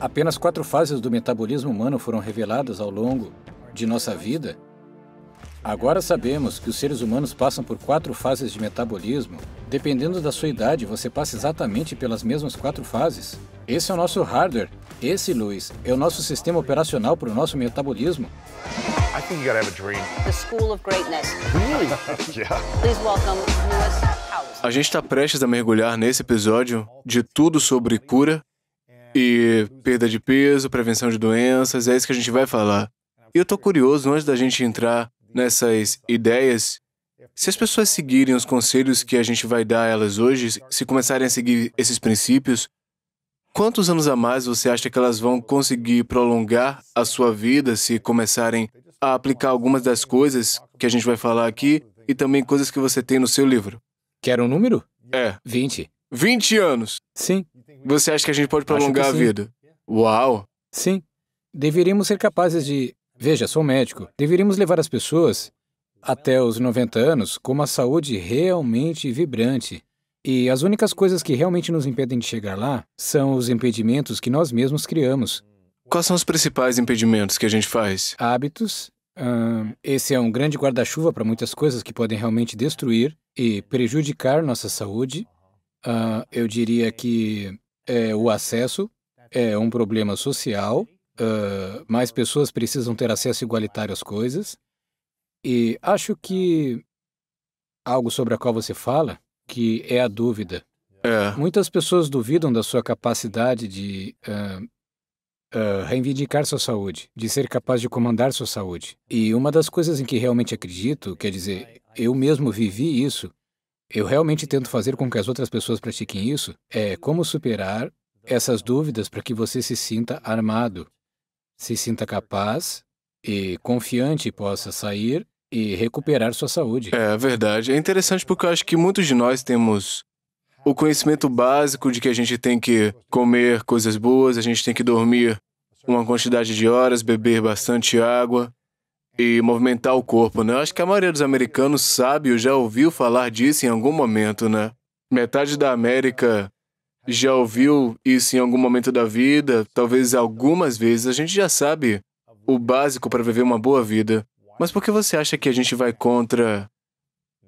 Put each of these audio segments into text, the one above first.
Apenas quatro fases do metabolismo humano foram reveladas ao longo de nossa vida. Agora sabemos que os seres humanos passam por quatro fases de metabolismo. Dependendo da sua idade, você passa exatamente pelas mesmas quatro fases. Esse é o nosso hardware. Esse, Luiz, é o nosso sistema operacional para o nosso metabolismo. I think you gotta have a dream. The school of greatness. Really? yeah. Please welcome Lewis House. A gente está prestes a mergulhar nesse episódio de tudo sobre cura e perda de peso, prevenção de doenças, é isso que a gente vai falar. E eu estou curioso, antes da gente entrar nessas ideias, se as pessoas seguirem os conselhos que a gente vai dar a elas hoje, se começarem a seguir esses princípios, quantos anos a mais você acha que elas vão conseguir prolongar a sua vida se começarem a aplicar algumas das coisas que a gente vai falar aqui e também coisas que você tem no seu livro? Quer um número? É. 20. 20 anos. Sim. Você acha que a gente pode prolongar a vida? Uau! Sim. Deveríamos ser capazes de. Veja, sou médico. Deveríamos levar as pessoas até os 90 anos com uma saúde realmente vibrante. E as únicas coisas que realmente nos impedem de chegar lá são os impedimentos que nós mesmos criamos. Quais são os principais impedimentos que a gente faz? Hábitos. esse é um grande guarda-chuva para muitas coisas que podem realmente destruir e prejudicar nossa saúde. Uh, eu diria que é, o acesso é um problema social, uh, mais pessoas precisam ter acesso igualitário às coisas. E acho que algo sobre a qual você fala, que é a dúvida. É. Muitas pessoas duvidam da sua capacidade de uh, uh, reivindicar sua saúde, de ser capaz de comandar sua saúde. E uma das coisas em que realmente acredito, quer dizer, eu mesmo vivi isso, eu realmente tento fazer com que as outras pessoas pratiquem isso, é como superar essas dúvidas para que você se sinta armado, se sinta capaz e confiante possa sair e recuperar sua saúde. É verdade. É interessante porque eu acho que muitos de nós temos o conhecimento básico de que a gente tem que comer coisas boas, a gente tem que dormir uma quantidade de horas, beber bastante água, e movimentar o corpo, né? Acho que a maioria dos americanos sabe ou já ouviu falar disso em algum momento, né? Metade da América já ouviu isso em algum momento da vida, talvez algumas vezes. A gente já sabe o básico para viver uma boa vida. Mas por que você acha que a gente vai contra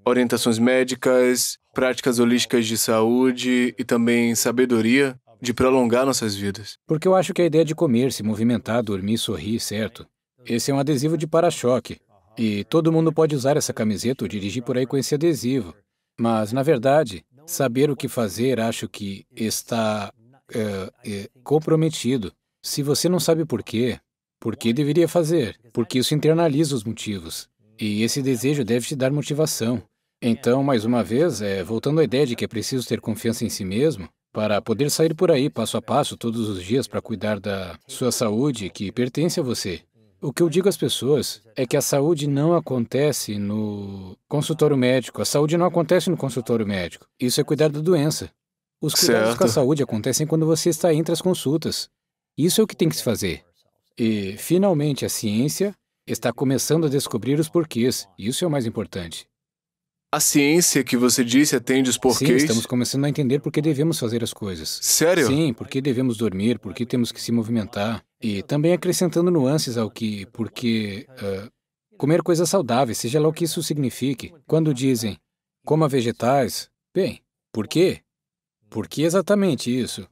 orientações médicas, práticas holísticas de saúde e também sabedoria de prolongar nossas vidas? Porque eu acho que a ideia de comer, se movimentar, dormir, sorrir, certo? Esse é um adesivo de para-choque. E todo mundo pode usar essa camiseta ou dirigir por aí com esse adesivo. Mas, na verdade, saber o que fazer acho que está é, é, comprometido. Se você não sabe por quê, por que deveria fazer? Porque isso internaliza os motivos. E esse desejo deve te dar motivação. Então, mais uma vez, é, voltando à ideia de que é preciso ter confiança em si mesmo, para poder sair por aí passo a passo todos os dias para cuidar da sua saúde que pertence a você. O que eu digo às pessoas é que a saúde não acontece no consultório médico. A saúde não acontece no consultório médico. Isso é cuidar da doença. Os cuidados certo. com a saúde acontecem quando você está entre as consultas. Isso é o que tem que se fazer. E, finalmente, a ciência está começando a descobrir os porquês. Isso é o mais importante. A ciência que você disse atende os porquês? Sim, estamos começando a entender por que devemos fazer as coisas. Sério? Sim, por que devemos dormir, por que temos que se movimentar. E também acrescentando nuances ao que, porque uh, comer coisas saudáveis, seja lá o que isso signifique, quando dizem coma vegetais, bem, por quê? Por que exatamente isso?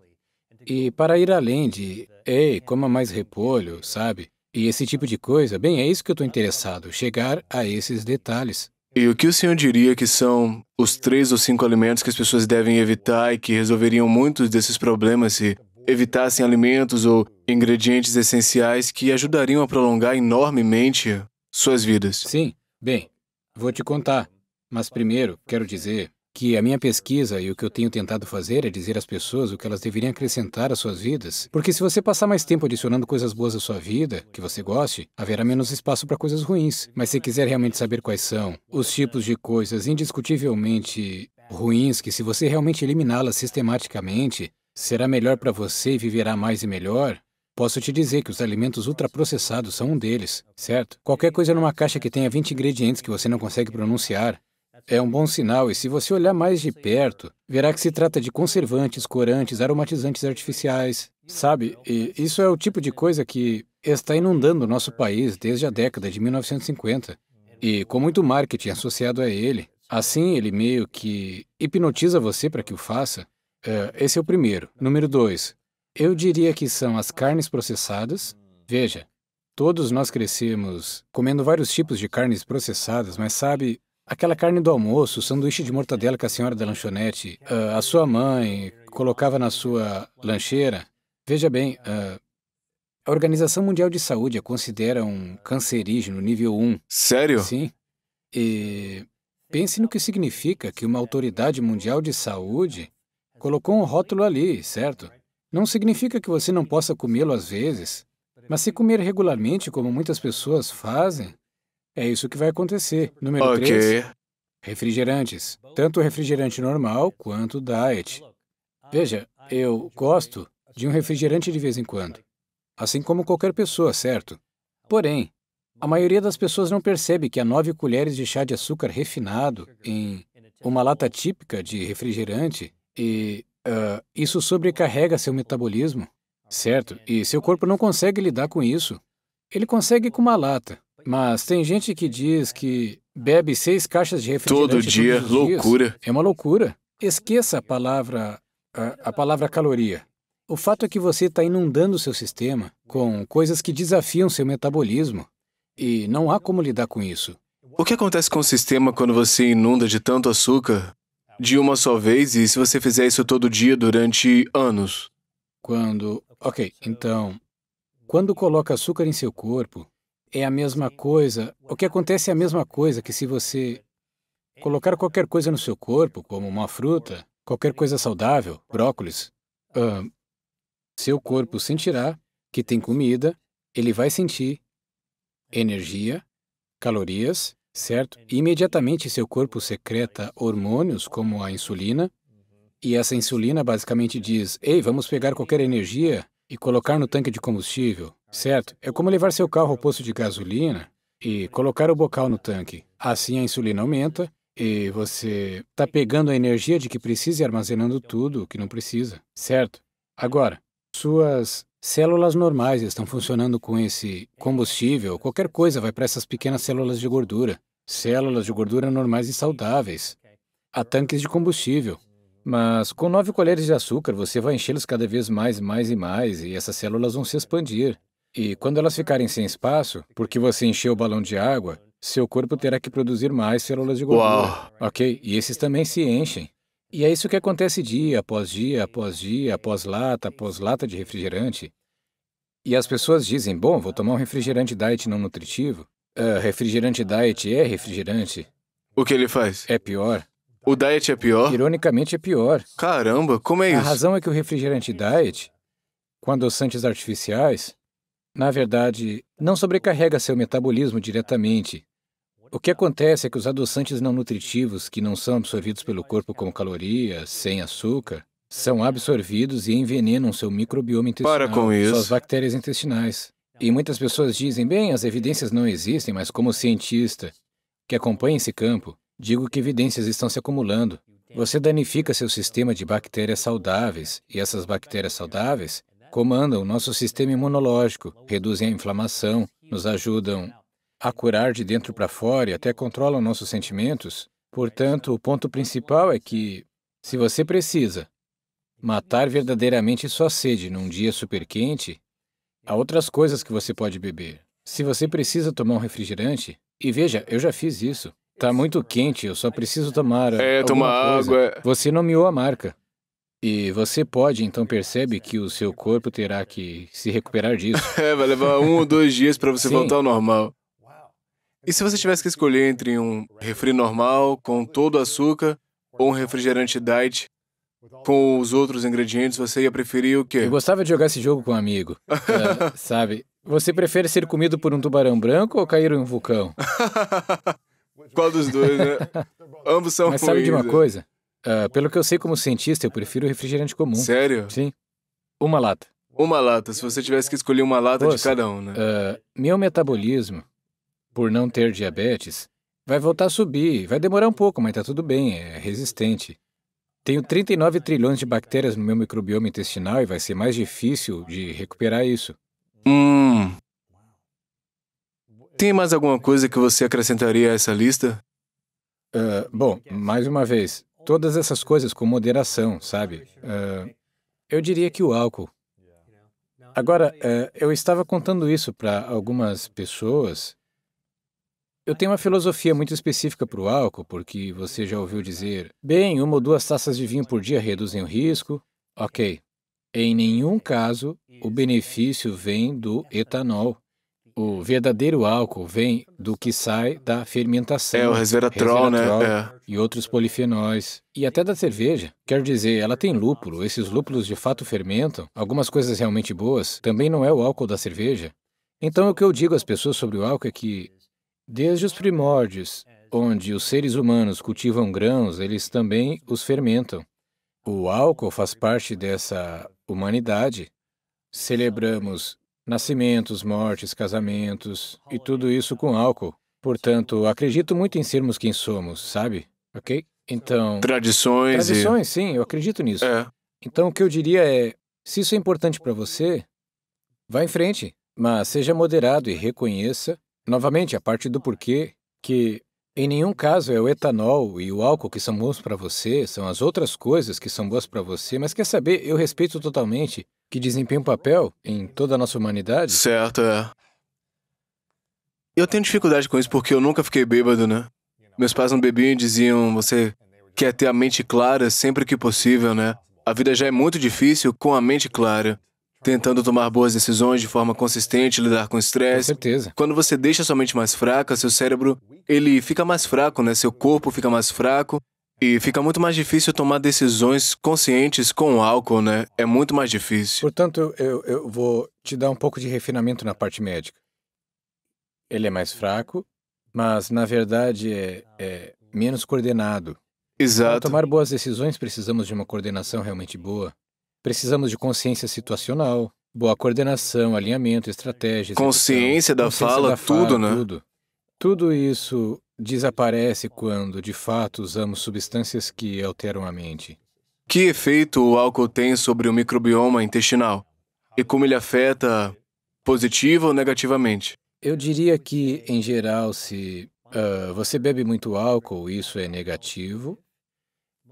E para ir além de, ei, coma mais repolho, sabe? E esse tipo de coisa, bem, é isso que eu estou interessado, chegar a esses detalhes. E o que o senhor diria que são os três ou cinco alimentos que as pessoas devem evitar e que resolveriam muitos desses problemas se evitassem alimentos ou ingredientes essenciais que ajudariam a prolongar enormemente suas vidas. Sim, bem, vou te contar. Mas primeiro, quero dizer que a minha pesquisa e o que eu tenho tentado fazer é dizer às pessoas o que elas deveriam acrescentar às suas vidas. Porque se você passar mais tempo adicionando coisas boas à sua vida, que você goste, haverá menos espaço para coisas ruins. Mas se quiser realmente saber quais são os tipos de coisas indiscutivelmente ruins que se você realmente eliminá-las sistematicamente, será melhor para você e viverá mais e melhor, posso te dizer que os alimentos ultraprocessados são um deles, certo? Qualquer coisa numa caixa que tenha 20 ingredientes que você não consegue pronunciar é um bom sinal, e se você olhar mais de perto, verá que se trata de conservantes, corantes, aromatizantes artificiais, sabe? E isso é o tipo de coisa que está inundando o nosso país desde a década de 1950, e com muito marketing associado a ele. Assim, ele meio que hipnotiza você para que o faça. Uh, esse é o primeiro. Número dois, eu diria que são as carnes processadas. Veja, todos nós crescemos comendo vários tipos de carnes processadas, mas sabe, aquela carne do almoço, o sanduíche de mortadela que a senhora da lanchonete, uh, a sua mãe colocava na sua lancheira. Veja bem, uh, a Organização Mundial de Saúde a considera um cancerígeno nível 1. Sério? Sim. E pense no que significa que uma autoridade mundial de saúde colocou um rótulo ali, certo? Não significa que você não possa comê-lo às vezes, mas se comer regularmente, como muitas pessoas fazem, é isso que vai acontecer. Número okay. refrigerantes. Tanto refrigerante normal quanto diet. Veja, eu gosto de um refrigerante de vez em quando, assim como qualquer pessoa, certo? Porém, a maioria das pessoas não percebe que há nove colheres de chá de açúcar refinado em uma lata típica de refrigerante e uh, isso sobrecarrega seu metabolismo, certo? E seu corpo não consegue lidar com isso. Ele consegue com uma lata. Mas tem gente que diz que bebe seis caixas de refrigerante todo dia, todos loucura. Dias. É uma loucura. Esqueça a palavra a, a palavra caloria. O fato é que você está inundando seu sistema com coisas que desafiam seu metabolismo e não há como lidar com isso. O que acontece com o sistema quando você inunda de tanto açúcar de uma só vez e se você fizer isso todo dia durante anos. Quando. Ok, então. Quando coloca açúcar em seu corpo, é a mesma coisa. O que acontece é a mesma coisa que se você colocar qualquer coisa no seu corpo, como uma fruta, qualquer coisa saudável, brócolis, uh, seu corpo sentirá que tem comida, ele vai sentir energia, calorias certo? E imediatamente seu corpo secreta hormônios como a insulina, e essa insulina basicamente diz: "Ei, vamos pegar qualquer energia e colocar no tanque de combustível", certo? É como levar seu carro ao posto de gasolina e colocar o bocal no tanque. Assim a insulina aumenta e você está pegando a energia de que precisa e armazenando tudo o que não precisa, certo? Agora, suas Células normais estão funcionando com esse combustível, qualquer coisa vai para essas pequenas células de gordura. Células de gordura normais e saudáveis. Há tanques de combustível. Mas com nove colheres de açúcar, você vai enchê-los cada vez mais, mais e mais, e essas células vão se expandir. E quando elas ficarem sem espaço, porque você encheu o balão de água, seu corpo terá que produzir mais células de gordura. Uau. Ok? E esses também se enchem. E é isso que acontece dia após dia, após dia, após lata, após lata de refrigerante. E as pessoas dizem, bom, vou tomar um refrigerante diet não nutritivo. Uh, refrigerante ah, diet é refrigerante. O que ele faz? É pior. O diet é pior? Ironicamente, é pior. Caramba, como é isso? A razão é que o refrigerante diet, com adoçantes artificiais, na verdade, não sobrecarrega seu metabolismo diretamente, o que acontece é que os adoçantes não nutritivos, que não são absorvidos pelo corpo como calorias, sem açúcar, são absorvidos e envenenam seu microbioma intestinal, Para com isso. suas bactérias intestinais. E muitas pessoas dizem, bem, as evidências não existem, mas como cientista que acompanha esse campo, digo que evidências estão se acumulando. Você danifica seu sistema de bactérias saudáveis, e essas bactérias saudáveis comandam o nosso sistema imunológico, reduzem a inflamação, nos ajudam a curar de dentro para fora e até controlam nossos sentimentos. Portanto, o ponto principal é que, se você precisa matar verdadeiramente sua sede num dia super quente, há outras coisas que você pode beber. Se você precisa tomar um refrigerante, e veja, eu já fiz isso. Está muito quente, eu só preciso tomar. É, tomar coisa. água. É. Você nomeou a marca. E você pode, então percebe que o seu corpo terá que se recuperar disso. é, vai levar um ou dois dias para você Sim. voltar ao normal. E se você tivesse que escolher entre um refri normal, com todo açúcar, ou um refrigerante diet, com os outros ingredientes, você ia preferir o quê? Eu gostava de jogar esse jogo com um amigo. é, sabe? Você prefere ser comido por um tubarão branco ou cair em um vulcão? Qual dos dois, né? Ambos são Mas sabe de uma né? coisa? Uh, pelo que eu sei como cientista, eu prefiro refrigerante comum. Sério? Sim. Uma lata. Uma lata, se você tivesse que escolher uma lata Poxa, de cada um, né? Uh, meu metabolismo por não ter diabetes, vai voltar a subir. Vai demorar um pouco, mas está tudo bem, é resistente. Tenho 39 trilhões de bactérias no meu microbioma intestinal e vai ser mais difícil de recuperar isso. Hum. Tem mais alguma coisa que você acrescentaria a essa lista? Uh, bom, mais uma vez, todas essas coisas com moderação, sabe? Uh, eu diria que o álcool. Agora, uh, eu estava contando isso para algumas pessoas eu tenho uma filosofia muito específica para o álcool, porque você já ouviu dizer, bem, uma ou duas taças de vinho por dia reduzem o risco. Ok. Em nenhum caso, o benefício vem do etanol. O verdadeiro álcool vem do que sai da fermentação. É, o resveratrol, né? resveratrol né? E outros polifenóis. E até da cerveja. Quer dizer, ela tem lúpulo, esses lúpulos de fato fermentam. Algumas coisas realmente boas. Também não é o álcool da cerveja. Então, o que eu digo às pessoas sobre o álcool é que Desde os primórdios, onde os seres humanos cultivam grãos, eles também os fermentam. O álcool faz parte dessa humanidade. Celebramos nascimentos, mortes, casamentos e tudo isso com álcool. Portanto, acredito muito em sermos quem somos, sabe? Ok? Então. Tradições. Tradições, e... sim, eu acredito nisso. É. Então, o que eu diria é: se isso é importante para você, vá em frente, mas seja moderado e reconheça Novamente, a parte do porquê que em nenhum caso é o etanol e o álcool que são bons para você, são as outras coisas que são boas para você, mas quer saber, eu respeito totalmente que desempenha um papel em toda a nossa humanidade. Certo, é. Eu tenho dificuldade com isso porque eu nunca fiquei bêbado, né? Meus pais não bebiam e diziam, você quer ter a mente clara sempre que possível, né? A vida já é muito difícil com a mente clara tentando tomar boas decisões de forma consistente, lidar com estresse. Com certeza. Quando você deixa sua mente mais fraca, seu cérebro, ele fica mais fraco, né? Seu corpo fica mais fraco e fica muito mais difícil tomar decisões conscientes com álcool, né? É muito mais difícil. Portanto, eu, eu vou te dar um pouco de refinamento na parte médica. Ele é mais fraco, mas na verdade é, é menos coordenado. Exato. Para tomar boas decisões, precisamos de uma coordenação realmente boa. Precisamos de consciência situacional, boa coordenação, alinhamento, estratégias. Consciência, da, consciência fala, da fala, tudo, né? Tudo. tudo isso desaparece quando, de fato, usamos substâncias que alteram a mente. Que efeito o álcool tem sobre o microbioma intestinal? E como ele afeta positiva ou negativamente? Eu diria que, em geral, se uh, você bebe muito álcool, isso é negativo,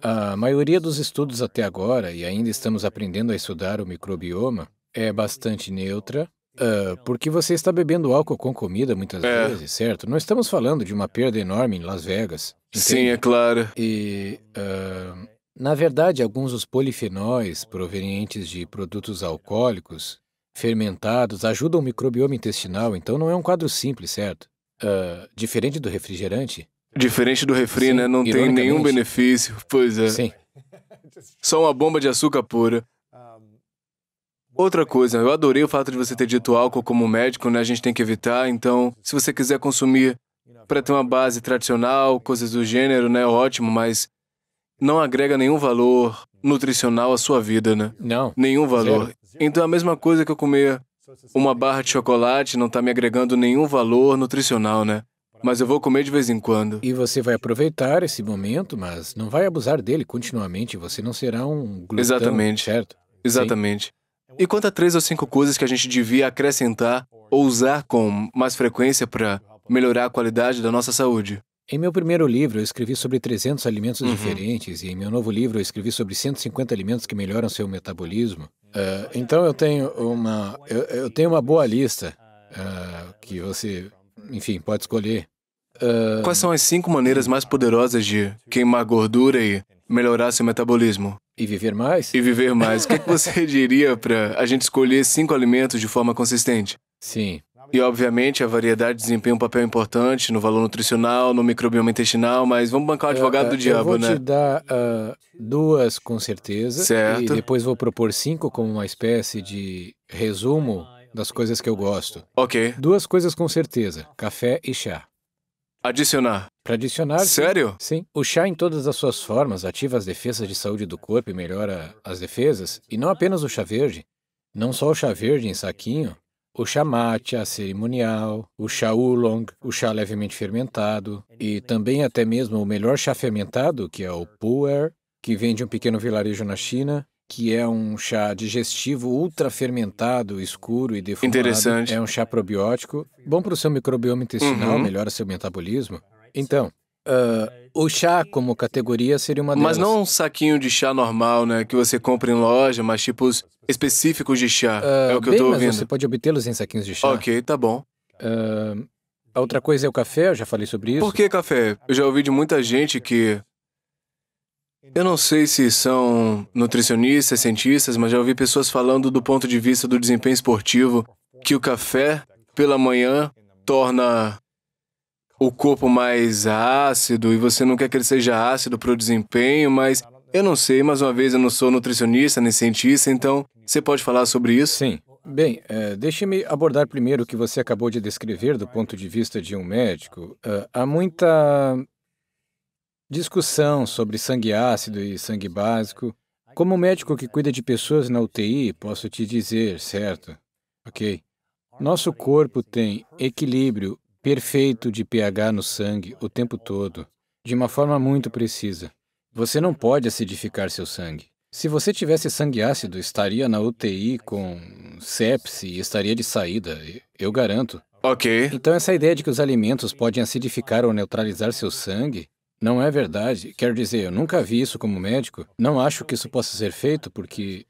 a maioria dos estudos até agora, e ainda estamos aprendendo a estudar o microbioma, é bastante neutra, uh, porque você está bebendo álcool com comida muitas é. vezes, certo? Não estamos falando de uma perda enorme em Las Vegas. Entende? Sim, é claro. E, uh, na verdade, alguns dos polifenóis provenientes de produtos alcoólicos fermentados ajudam o microbioma intestinal, então não é um quadro simples, certo? Uh, diferente do refrigerante, Diferente do refri, Sim, né? Não tem nenhum benefício. Pois é. Sim. Só uma bomba de açúcar pura. Outra coisa, eu adorei o fato de você ter dito álcool como médico, né? A gente tem que evitar. Então, se você quiser consumir para ter uma base tradicional, coisas do gênero, né? Ótimo, mas não agrega nenhum valor nutricional à sua vida, né? Não. Nenhum valor. Zero. Então, é a mesma coisa que eu comer uma barra de chocolate não está me agregando nenhum valor nutricional, né? mas eu vou comer de vez em quando. E você vai aproveitar esse momento, mas não vai abusar dele continuamente. Você não será um glutão, Exatamente. certo? Exatamente. Sim? É e quanto a três ou cinco coisas que a gente devia acrescentar ou usar com mais frequência para melhorar a qualidade da nossa saúde? Em meu primeiro livro, eu escrevi sobre 300 alimentos uhum. diferentes, e em meu novo livro, eu escrevi sobre 150 alimentos que melhoram seu metabolismo. Uh, então, eu tenho uma, eu, eu tenho uma boa lista uh, que você enfim, pode escolher. Uh... Quais são as cinco maneiras hum. mais poderosas de queimar gordura e melhorar seu metabolismo? E viver mais? E viver mais. o que, é que você diria para a gente escolher cinco alimentos de forma consistente? Sim. E, obviamente, a variedade desempenha um papel importante no valor nutricional, no microbioma intestinal, mas vamos bancar o advogado é, eu, do diabo, né? Eu vou te dar uh, duas, com certeza. Certo. E depois vou propor cinco como uma espécie de resumo das coisas que eu gosto. Ok. Duas coisas com certeza: café e chá. Adicionar. Para adicionar. Sério? Sim. O chá, em todas as suas formas, ativa as defesas de saúde do corpo e melhora as defesas. E não apenas o chá verde. Não só o chá verde em saquinho. O chá matcha cerimonial, o chá oolong, o chá levemente fermentado e também até mesmo o melhor chá fermentado, que é o pu'er, que vem de um pequeno vilarejo na China, que é um chá digestivo ultra fermentado, escuro e defumado. Interessante. É um chá probiótico, bom para o seu microbioma intestinal, uhum. melhora seu metabolismo. Então, uh, o chá como categoria seria uma delas. Mas não um saquinho de chá normal, né, que você compra em loja, mas tipos específicos de chá. Uh, é o que bem, eu tô ouvindo. Mas você pode obtê-los em saquinhos de chá. Ok, tá bom. Uh, a outra coisa é o café, eu já falei sobre isso. Por que café? Eu já ouvi de muita gente que eu não sei se são nutricionistas, cientistas, mas já ouvi pessoas falando do ponto de vista do desempenho esportivo que o café pela manhã torna o corpo mais ácido e você não quer que ele seja ácido para o desempenho, mas eu não sei, mais uma vez eu não sou nutricionista nem cientista, então você pode falar sobre isso? Sim. Bem, é, deixe-me abordar primeiro o que você acabou de descrever do ponto de vista de um médico. É, há muita Discussão sobre sangue ácido e sangue básico. Como médico que cuida de pessoas na UTI, posso te dizer, certo? Ok. Nosso corpo tem equilíbrio perfeito de pH no sangue o tempo todo, de uma forma muito precisa. Você não pode acidificar seu sangue. Se você tivesse sangue ácido, estaria na UTI com sepse e estaria de saída, eu garanto. Ok. Então, essa ideia de que os alimentos podem acidificar ou neutralizar seu sangue não é verdade. Quer dizer, eu nunca vi isso como médico. Não acho que isso possa ser feito porque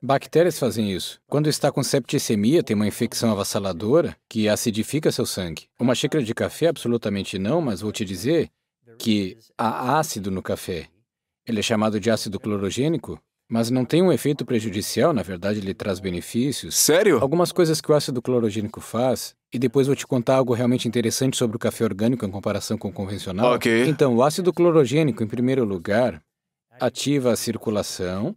bactérias fazem isso. Quando está com septicemia, tem uma infecção avassaladora que acidifica seu sangue. Uma xícara de café, absolutamente não, mas vou te dizer que há ácido no café. Ele é chamado de ácido clorogênico mas não tem um efeito prejudicial, na verdade ele traz benefícios. Sério? Algumas coisas que o ácido clorogênico faz, e depois vou te contar algo realmente interessante sobre o café orgânico em comparação com o convencional. Ok. Então, o ácido clorogênico, em primeiro lugar, ativa a circulação,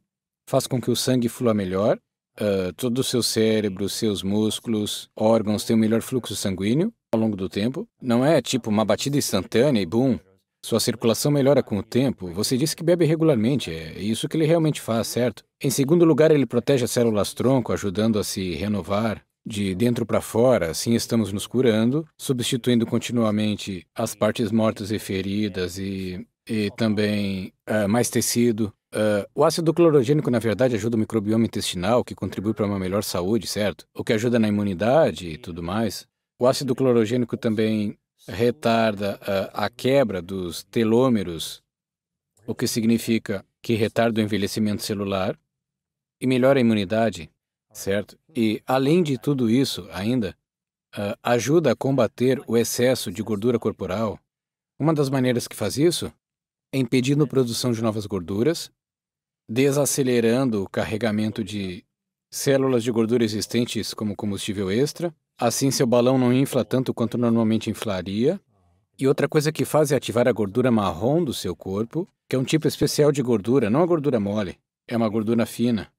faz com que o sangue flua melhor, uh, todo o seu cérebro, seus músculos, órgãos têm um melhor fluxo sanguíneo ao longo do tempo. Não é tipo uma batida instantânea e boom, sua circulação melhora com o tempo. Você disse que bebe regularmente, é isso que ele realmente faz, certo? Em segundo lugar, ele protege as células tronco, ajudando a se renovar de dentro para fora, assim estamos nos curando, substituindo continuamente as partes mortas e feridas e, e também uh, mais tecido. Uh, o ácido clorogênico, na verdade, ajuda o microbioma intestinal, que contribui para uma melhor saúde, certo? O que ajuda na imunidade e tudo mais. O ácido clorogênico também retarda a, ah, a quebra dos telômeros, o que significa que retarda o envelhecimento celular e melhora a imunidade, certo? E, além de tudo isso, ainda, uh, ajuda a combater o excesso de gordura corporal. Uma das maneiras que faz isso é impedindo a produção de novas gorduras, desacelerando o carregamento de células de gordura existentes como combustível extra, Assim, seu balão não infla tanto quanto normalmente inflaria. E outra coisa que faz é ativar a gordura marrom do seu corpo, que é um tipo especial de gordura, não a gordura mole, é uma gordura fina.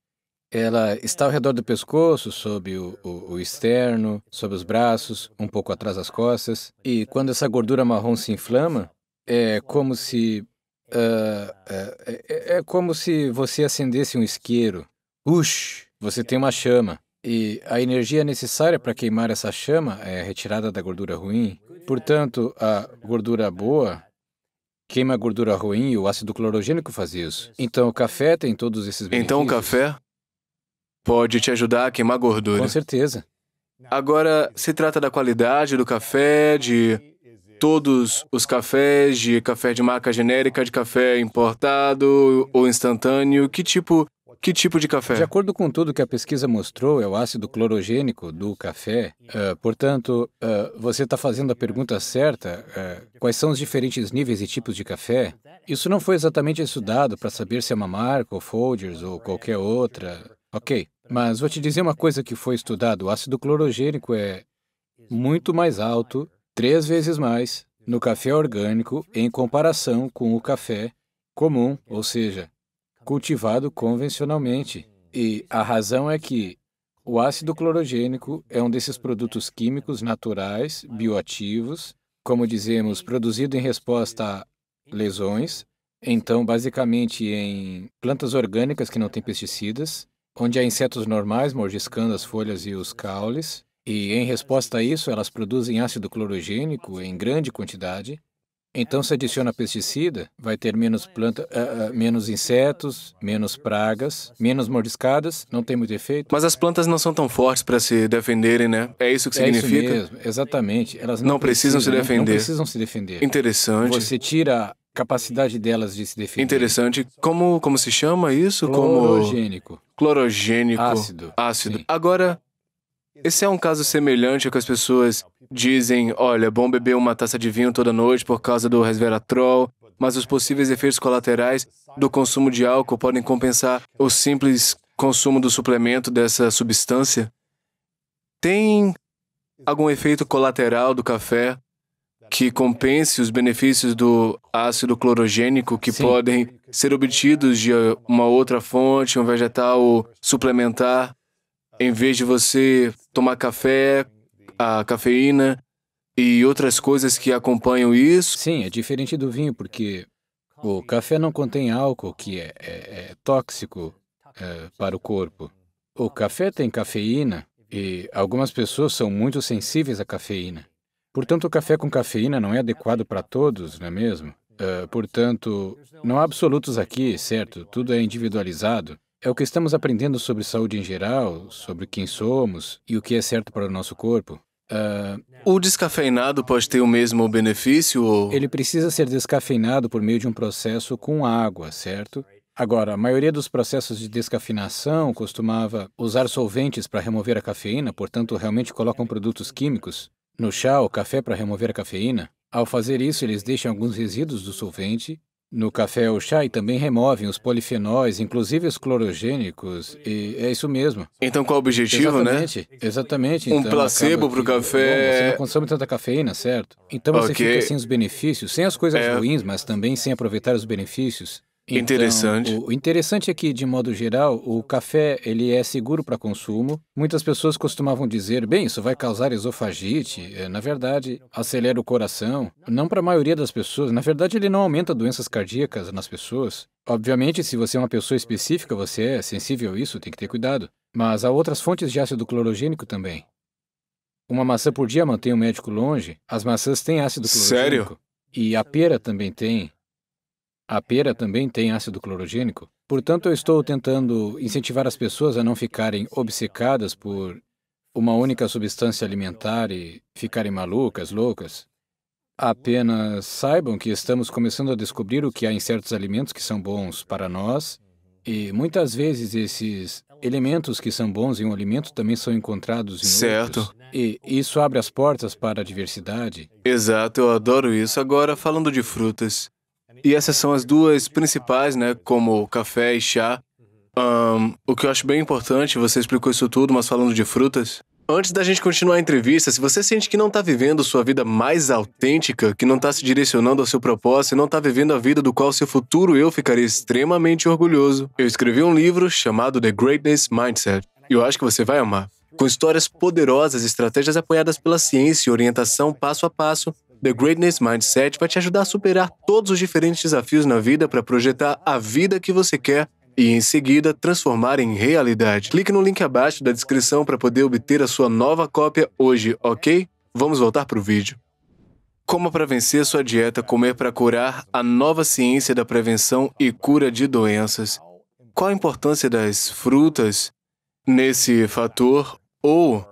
Ela está ao redor do pescoço, sob o, o, o externo, sob os braços, um pouco atrás das costas. E quando essa gordura marrom se inflama, é como se. Uh, uh, é, é como se você acendesse um isqueiro. Ush! Você tem uma chama. E a energia necessária para queimar essa chama é retirada da gordura ruim. Portanto, a gordura boa queima a gordura ruim e o ácido clorogênico faz isso. Então, o café tem todos esses benefícios. Então, o café pode te ajudar a queimar gordura. Com certeza. Agora, se trata da qualidade do café, de todos os cafés, de café de marca genérica, de café importado ou instantâneo, que tipo que tipo de café? De acordo com tudo que a pesquisa mostrou, é o ácido clorogênico do café. Uh, portanto, uh, você está fazendo a pergunta certa: uh, quais são os diferentes níveis e tipos de café? Isso não foi exatamente estudado para saber se é uma marca, ou Folgers, ou qualquer outra. Ok, mas vou te dizer uma coisa que foi estudado: o ácido clorogênico é muito mais alto, três vezes mais, no café orgânico em comparação com o café comum, ou seja, cultivado convencionalmente. E a razão é que o ácido clorogênico é um desses produtos químicos naturais, bioativos, como dizemos, produzido em resposta a lesões, então basicamente em plantas orgânicas que não têm pesticidas, onde há insetos normais mordiscando as folhas e os caules, e em resposta a isso elas produzem ácido clorogênico em grande quantidade, então, se adiciona pesticida, vai ter menos planta, uh, uh, menos insetos, menos pragas, menos mordiscadas, não tem muito efeito. Mas as plantas não são tão fortes para se defenderem, né? É isso que significa. é Isso mesmo, exatamente. Elas não, não precisam, precisam, se né? defender. Não precisam se defender. Interessante. Você tira capacidade delas de se defender. Interessante. Como, como se chama isso? Clorogênico. Como... Clorogênico. Ácido. Ácido. Sim. Agora, esse é um caso semelhante ao que as pessoas dizem, olha, é bom beber uma taça de vinho toda noite por causa do resveratrol, mas os possíveis efeitos colaterais do consumo de álcool podem compensar o simples consumo do suplemento dessa substância? Tem algum efeito colateral do café que compense os benefícios do ácido clorogênico que Sim. podem ser obtidos de uma outra fonte, um vegetal suplementar? Em vez de você tomar café, a cafeína e outras coisas que acompanham isso. Sim, é diferente do vinho, porque o café não contém álcool, que é, é, é tóxico é, para o corpo. O café tem cafeína e algumas pessoas são muito sensíveis à cafeína. Portanto, o café com cafeína não é adequado para todos, não é mesmo? Uh, portanto, não há absolutos aqui, certo? Tudo é individualizado. É o que estamos aprendendo sobre saúde em geral, sobre quem somos e o que é certo para o nosso corpo. Uh, o descafeinado pode ter o mesmo benefício? Ou... Ele precisa ser descafeinado por meio de um processo com água, certo? Agora, a maioria dos processos de descafeinação costumava usar solventes para remover a cafeína, portanto, realmente colocam produtos químicos no chá ou café para remover a cafeína. Ao fazer isso, eles deixam alguns resíduos do solvente no café o chá e também removem os polifenóis, inclusive os clorogênicos, e é isso mesmo. Então qual o objetivo, né? exatamente, né? Exatamente. Um então, placebo para o café. Bom, você não consome tanta cafeína, certo? Então okay. você fica sem os benefícios, sem as coisas é. ruins, mas também sem aproveitar os benefícios. Então, interessante. O interessante é que, de modo geral, o café ele é seguro para consumo. Muitas pessoas costumavam dizer, bem, isso vai causar esofagite. Eh, na verdade, acelera o coração. Não para a maioria das pessoas. Na verdade, ele não aumenta doenças cardíacas nas pessoas. Obviamente, se você é uma pessoa específica, você é sensível a isso, tem que ter cuidado. Mas há outras fontes de ácido clorogênico também. Uma maçã por dia mantém o médico longe. As maçãs têm ácido clorogênico. Sério? E a pera também tem. A pera também tem ácido clorogênico. Portanto, eu estou tentando incentivar as pessoas a não ficarem obcecadas por uma única substância alimentar e ficarem malucas, loucas. Apenas saibam que estamos começando a descobrir o que há em certos alimentos que são bons para nós e muitas vezes esses elementos que são bons em um alimento também são encontrados em certo. outros. Certo. E isso abre as portas para a diversidade. Exato, eu adoro isso. Agora, falando de frutas, e essas são as duas principais, né? Como café e chá. Um, o que eu acho bem importante, você explicou isso tudo, mas falando de frutas. Antes da gente continuar a entrevista, se você sente que não está vivendo sua vida mais autêntica, que não está se direcionando ao seu propósito e não está vivendo a vida do qual seu futuro eu ficaria extremamente orgulhoso, eu escrevi um livro chamado The Greatness Mindset e eu acho que você vai amar. Com histórias poderosas, estratégias apoiadas pela ciência e orientação passo a passo, The Greatness Mindset vai te ajudar a superar todos os diferentes desafios na vida para projetar a vida que você quer e em seguida transformar em realidade. Clique no link abaixo da descrição para poder obter a sua nova cópia hoje, ok? Vamos voltar para o vídeo. Como para vencer sua dieta comer para curar a nova ciência da prevenção e cura de doenças. Qual a importância das frutas nesse fator? Ou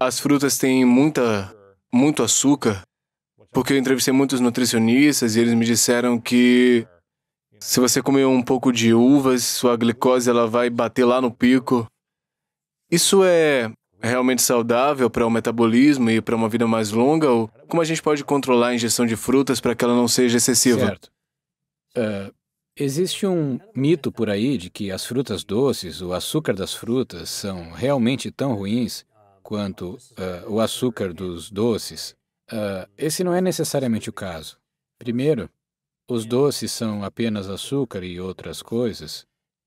as frutas têm muita, muito açúcar? Porque eu entrevistei muitos nutricionistas e eles me disseram que se você comer um pouco de uvas, sua glicose ela vai bater lá no pico. Isso é realmente saudável para o metabolismo e para uma vida mais longa? Ou como a gente pode controlar a ingestão de frutas para que ela não seja excessiva? Certo. Uh, existe um mito por aí de que as frutas doces, o açúcar das frutas, são realmente tão ruins quanto uh, o açúcar dos doces. Uh, esse não é necessariamente o caso. Primeiro, os doces são apenas açúcar e outras coisas.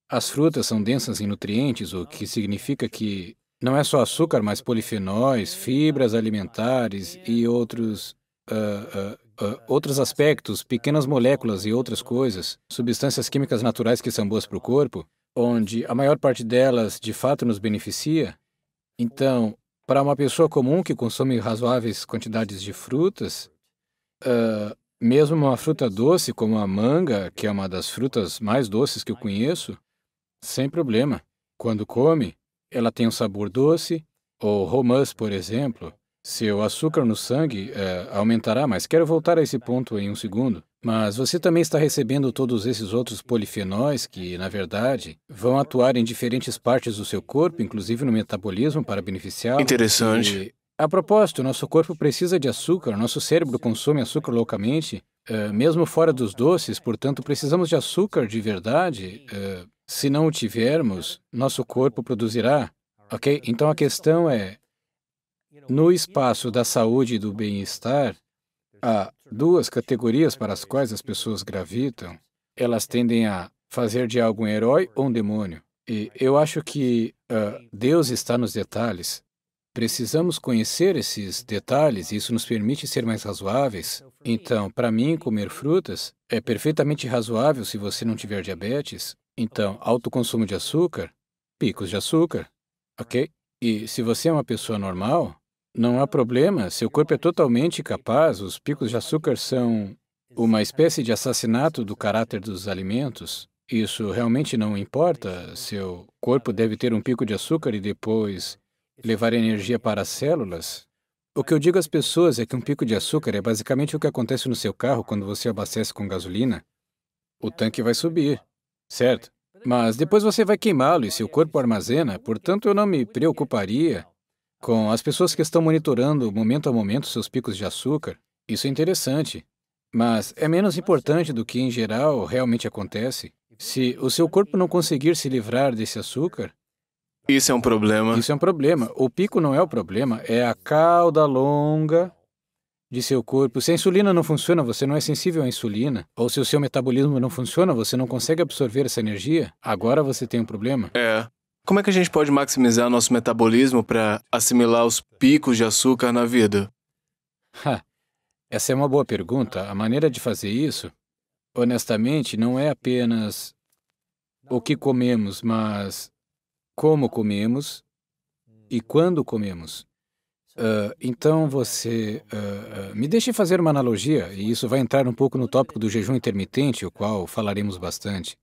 As frutas são densas em nutrientes, o que significa que não é só açúcar, mas polifenóis, fibras alimentares e outros uh, uh, outros aspectos, pequenas moléculas e outras coisas, substâncias químicas naturais que são boas para o corpo, onde a maior parte delas de fato nos beneficia. Então, para uma pessoa comum que consome razoáveis quantidades de frutas, uh, mesmo uma fruta doce como a manga, que é uma das frutas mais doces que eu conheço, sem problema. Quando come, ela tem um sabor doce, ou romãs, por exemplo, seu açúcar no sangue é, aumentará, mas quero voltar a esse ponto em um segundo. Mas você também está recebendo todos esses outros polifenóis que, na verdade, vão atuar em diferentes partes do seu corpo, inclusive no metabolismo, para beneficiar. Interessante. E, a propósito, nosso corpo precisa de açúcar, nosso cérebro consome açúcar loucamente, é, mesmo fora dos doces, portanto, precisamos de açúcar de verdade. É, se não o tivermos, nosso corpo produzirá. Ok? Então a questão é: no espaço da saúde e do bem-estar, há duas categorias para as quais as pessoas gravitam. Elas tendem a fazer de algo um herói ou um demônio. E eu acho que uh, Deus está nos detalhes. Precisamos conhecer esses detalhes e isso nos permite ser mais razoáveis. Então, para mim, comer frutas é perfeitamente razoável se você não tiver diabetes. Então, alto consumo de açúcar, picos de açúcar, ok? E se você é uma pessoa normal, não há problema, seu corpo é totalmente capaz, os picos de açúcar são uma espécie de assassinato do caráter dos alimentos. Isso realmente não importa, seu corpo deve ter um pico de açúcar e depois levar energia para as células. O que eu digo às pessoas é que um pico de açúcar é basicamente o que acontece no seu carro quando você abastece com gasolina. O tanque vai subir, certo? Mas depois você vai queimá-lo e seu corpo armazena, portanto eu não me preocuparia com as pessoas que estão monitorando momento a momento seus picos de açúcar, isso é interessante, mas é menos importante do que, em geral, realmente acontece. Se o seu corpo não conseguir se livrar desse açúcar, isso é um problema. Isso é um problema. O pico não é o problema, é a cauda longa de seu corpo. Se a insulina não funciona, você não é sensível à insulina. Ou se o seu metabolismo não funciona, você não consegue absorver essa energia. Agora você tem um problema. É. Como é que a gente pode maximizar nosso metabolismo para assimilar os picos de açúcar na vida? Ha, essa é uma boa pergunta. A maneira de fazer isso, honestamente, não é apenas o que comemos, mas como comemos e quando comemos. Uh, então você. Uh, uh, me deixe fazer uma analogia, e isso vai entrar um pouco no tópico do jejum intermitente, o qual falaremos bastante.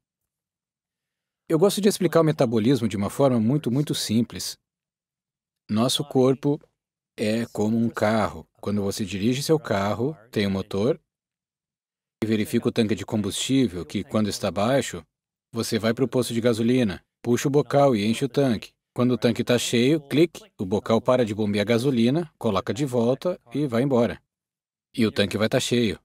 Eu gosto de explicar o metabolismo de uma forma muito, muito simples. Nosso corpo é como um carro. Quando você dirige seu carro, tem um motor e verifica o tanque de combustível, que quando está baixo, você vai para o posto de gasolina, puxa o bocal e enche o tanque. Quando o tanque está cheio, clique, o bocal para de bombear gasolina, coloca de volta e vai embora. E o tanque vai estar tá cheio.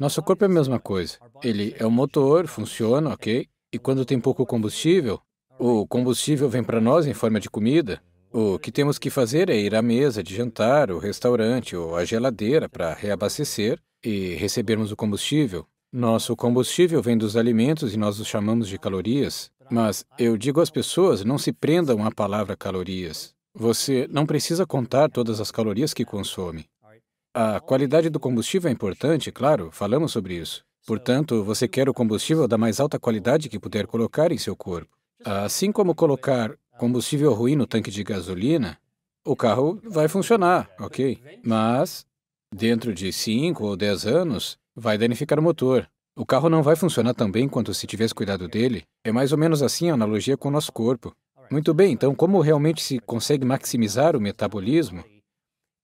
Nosso corpo é a mesma coisa. Ele é o motor, funciona, ok? E quando tem pouco combustível, o combustível vem para nós em forma de comida. O que temos que fazer é ir à mesa de jantar, o restaurante ou à geladeira para reabastecer e recebermos o combustível. Nosso combustível vem dos alimentos e nós os chamamos de calorias. Mas eu digo às pessoas, não se prendam à palavra calorias. Você não precisa contar todas as calorias que consome. A qualidade do combustível é importante, claro, falamos sobre isso. Portanto, você quer o combustível da mais alta qualidade que puder colocar em seu corpo. Assim como colocar combustível ruim no tanque de gasolina, o carro vai funcionar, ok? Mas, dentro de 5 ou 10 anos, vai danificar o motor. O carro não vai funcionar tão bem quanto se tivesse cuidado dele. É mais ou menos assim a analogia com o nosso corpo. Muito bem, então como realmente se consegue maximizar o metabolismo?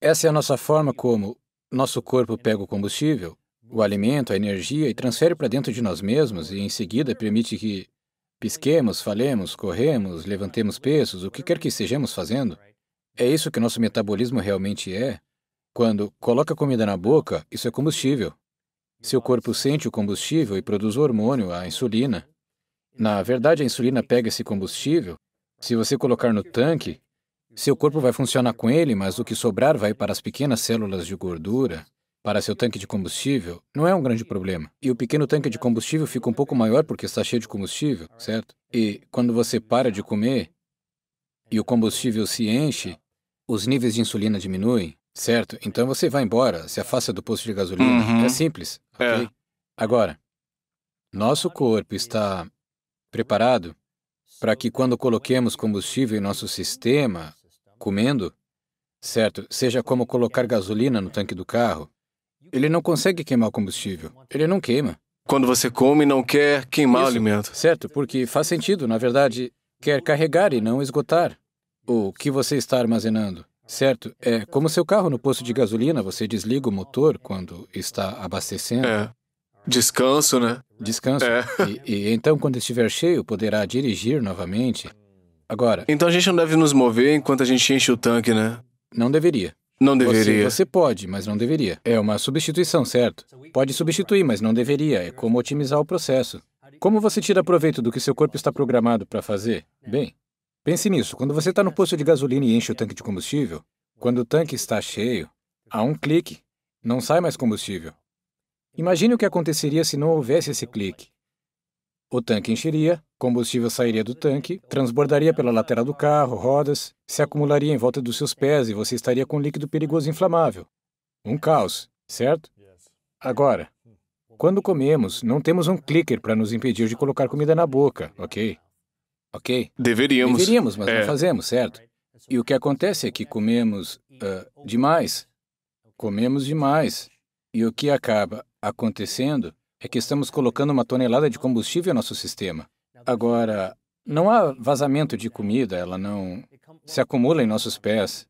Essa é a nossa forma como nosso corpo pega o combustível o alimento, a energia e transfere para dentro de nós mesmos e em seguida permite que pisquemos, falemos, corremos, levantemos pesos, o que quer que estejamos fazendo. É isso que nosso metabolismo realmente é. Quando coloca comida na boca, isso é combustível. Seu corpo sente o combustível e produz o hormônio, a insulina. Na verdade, a insulina pega esse combustível. Se você colocar no tanque, seu corpo vai funcionar com ele, mas o que sobrar vai para as pequenas células de gordura para seu tanque de combustível não é um grande problema. E o pequeno tanque de combustível fica um pouco maior porque está cheio de combustível, certo? E quando você para de comer e o combustível se enche, os níveis de insulina diminuem, certo? Então você vai embora, se afasta do posto de gasolina. Uhum. É simples, é. ok? É. Agora, nosso corpo está preparado para que quando coloquemos combustível em nosso sistema, comendo, certo? Seja como colocar gasolina no tanque do carro, ele não consegue queimar o combustível. Ele não queima. Quando você come, não quer queimar Isso, o alimento. Certo, porque faz sentido, na verdade, quer carregar e não esgotar o que você está armazenando. Certo, é como seu carro no posto de gasolina, você desliga o motor quando está abastecendo. É. Descanso, né? Descanso. É. E, e então, quando estiver cheio, poderá dirigir novamente. Agora. Então a gente não deve nos mover enquanto a gente enche o tanque, né? Não deveria. Não deveria. Você, você, pode, mas não deveria. É uma substituição, certo? Pode substituir, mas não deveria. É como otimizar o processo. Como você tira proveito do que seu corpo está programado para fazer? Bem, pense nisso. Quando você está no posto de gasolina e enche o tanque de combustível, quando o tanque está cheio, há um clique. Não sai mais combustível. Imagine o que aconteceria se não houvesse esse clique. O tanque encheria, combustível sairia do tanque, transbordaria pela lateral do carro, rodas, se acumularia em volta dos seus pés e você estaria com um líquido perigoso inflamável. Um caos, certo? Agora, quando comemos, não temos um clicker para nos impedir de colocar comida na boca, ok? Ok? Deveríamos. Deveríamos, mas é. não fazemos, certo? E o que acontece é que comemos uh, demais. Comemos demais. E o que acaba acontecendo é que estamos colocando uma tonelada de combustível no nosso sistema. Agora, não há vazamento de comida, ela não se acumula em nossos pés.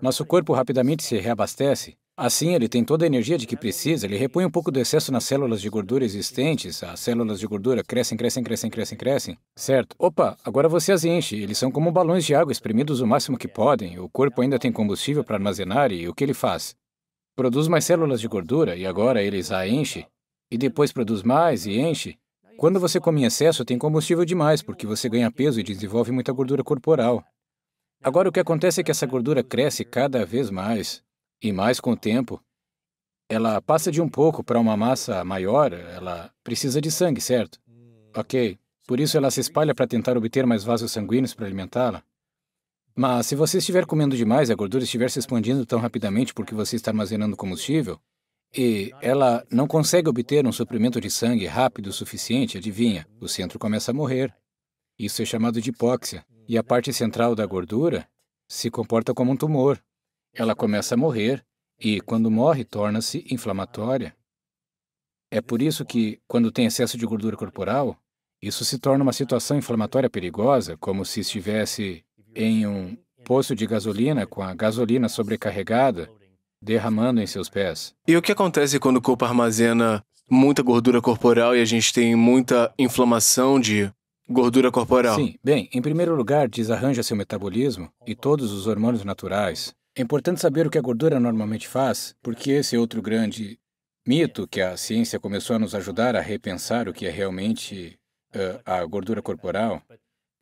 Nosso corpo rapidamente se reabastece. Assim, ele tem toda a energia de que precisa, ele repõe um pouco do excesso nas células de gordura existentes, as células de gordura crescem, crescem, crescem, crescem, crescem. Certo. Opa, agora você as enche, eles são como balões de água espremidos o máximo que podem, o corpo ainda tem combustível para armazenar e o que ele faz? Produz mais células de gordura e agora eles a enchem e depois produz mais e enche, quando você come em excesso, tem combustível demais, porque você ganha peso e desenvolve muita gordura corporal. Agora, o que acontece é que essa gordura cresce cada vez mais, e mais com o tempo. Ela passa de um pouco para uma massa maior, ela precisa de sangue, certo? Ok. Por isso, ela se espalha para tentar obter mais vasos sanguíneos para alimentá-la. Mas se você estiver comendo demais e a gordura estiver se expandindo tão rapidamente porque você está armazenando combustível, e ela não consegue obter um suprimento de sangue rápido o suficiente, adivinha, o centro começa a morrer. Isso é chamado de hipóxia, e a parte central da gordura se comporta como um tumor. Ela começa a morrer e, quando morre, torna-se inflamatória. É por isso que, quando tem excesso de gordura corporal, isso se torna uma situação inflamatória perigosa, como se estivesse em um poço de gasolina com a gasolina sobrecarregada derramando em seus pés. E o que acontece quando o corpo armazena muita gordura corporal e a gente tem muita inflamação de gordura corporal? Sim, bem, em primeiro lugar, desarranja seu metabolismo e todos os hormônios naturais. É importante saber o que a gordura normalmente faz, porque esse é outro grande mito que a ciência começou a nos ajudar a repensar o que é realmente uh, a gordura corporal.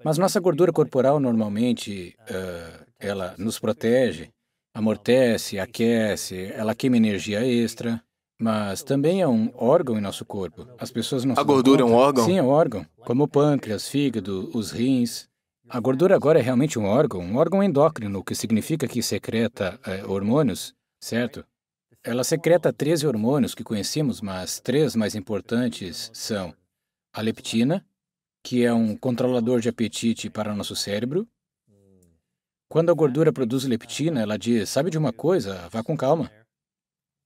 Mas nossa gordura corporal normalmente uh, ela nos protege amortece, aquece, ela queima energia extra, mas também é um órgão em nosso corpo. As pessoas não A gordura é um órgão? Sim, é um órgão, como o pâncreas, fígado, os rins. A gordura agora é realmente um órgão, um órgão endócrino, o que significa que secreta é, hormônios, certo? Ela secreta 13 hormônios que conhecemos, mas três mais importantes são a leptina, que é um controlador de apetite para o nosso cérebro, quando a gordura produz leptina, ela diz: sabe de uma coisa? Vá com calma.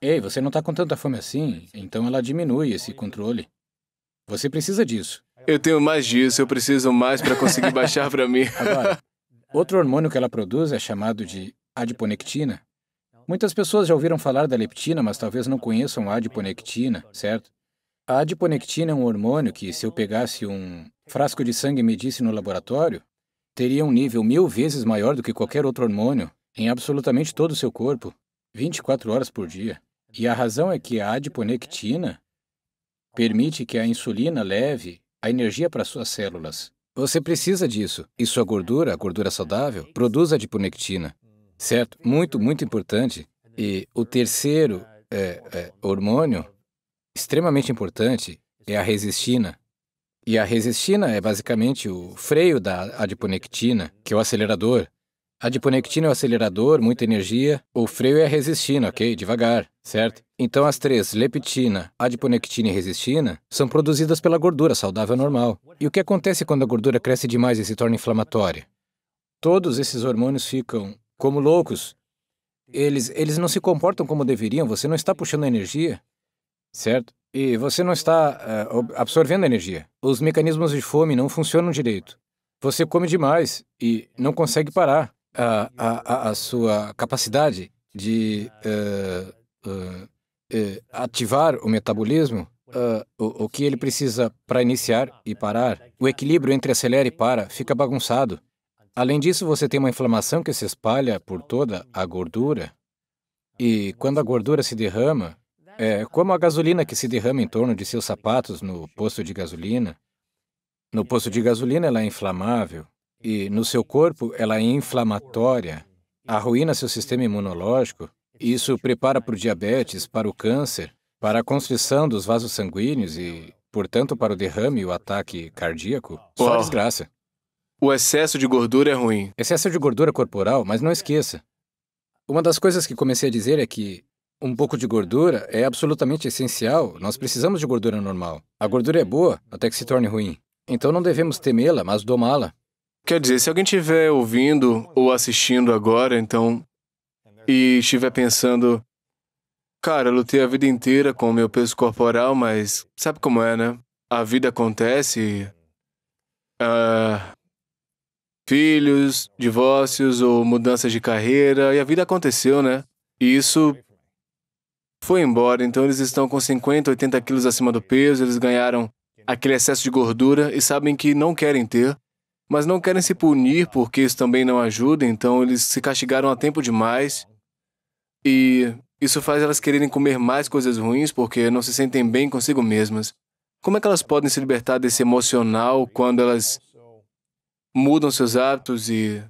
Ei, você não está com tanta fome assim, então ela diminui esse controle. Você precisa disso. Eu tenho mais disso, eu preciso mais para conseguir baixar para mim. Agora, outro hormônio que ela produz é chamado de adiponectina. Muitas pessoas já ouviram falar da leptina, mas talvez não conheçam a adiponectina, certo? A adiponectina é um hormônio que, se eu pegasse um frasco de sangue e medisse no laboratório, teria um nível mil vezes maior do que qualquer outro hormônio em absolutamente todo o seu corpo, 24 horas por dia. E a razão é que a adiponectina permite que a insulina leve a energia para suas células. Você precisa disso. E sua gordura, a gordura saudável, produz adiponectina. Certo? Muito, muito importante. E o terceiro é, é, hormônio, extremamente importante, é a resistina. E a resistina é basicamente o freio da adiponectina, que é o acelerador. A adiponectina é o acelerador, muita energia. O freio é a resistina, ok? Devagar, certo? Então as três, leptina, adiponectina e resistina, são produzidas pela gordura saudável normal. E o que acontece quando a gordura cresce demais e se torna inflamatória? Todos esses hormônios ficam como loucos. Eles, eles não se comportam como deveriam, você não está puxando energia, certo? e você não está uh, absorvendo energia. Os mecanismos de fome não funcionam direito. Você come demais e não consegue parar. A, a, a sua capacidade de uh, uh, ativar o metabolismo, o, o que ele precisa para iniciar e parar, o equilíbrio entre acelera e para fica bagunçado. Além disso, você tem uma inflamação que se espalha por toda a gordura. E quando a gordura se derrama, é, como a gasolina que se derrama em torno de seus sapatos no posto de gasolina. No posto de gasolina ela é inflamável e no seu corpo ela é inflamatória, arruína seu sistema imunológico isso prepara para o diabetes, para o câncer, para a constrição dos vasos sanguíneos e, portanto, para o derrame e o ataque cardíaco. Só desgraça. O excesso de gordura é ruim. Excesso de gordura corporal, mas não esqueça. Uma das coisas que comecei a dizer é que um pouco de gordura é absolutamente essencial. Nós precisamos de gordura normal. A gordura é boa até que se torne ruim. Então não devemos temê-la, mas domá-la. Quer dizer, se alguém estiver ouvindo ou assistindo agora, então, e estiver pensando, cara, lutei a vida inteira com o meu peso corporal, mas sabe como é, né? A vida acontece. Uh, filhos, divórcios ou mudanças de carreira, e a vida aconteceu, né? E isso foi embora, então eles estão com 50, 80 quilos acima do peso, eles ganharam aquele excesso de gordura e sabem que não querem ter, mas não querem se punir porque isso também não ajuda, então eles se castigaram a tempo demais. E isso faz elas quererem comer mais coisas ruins porque não se sentem bem consigo mesmas. Como é que elas podem se libertar desse emocional quando elas mudam seus hábitos e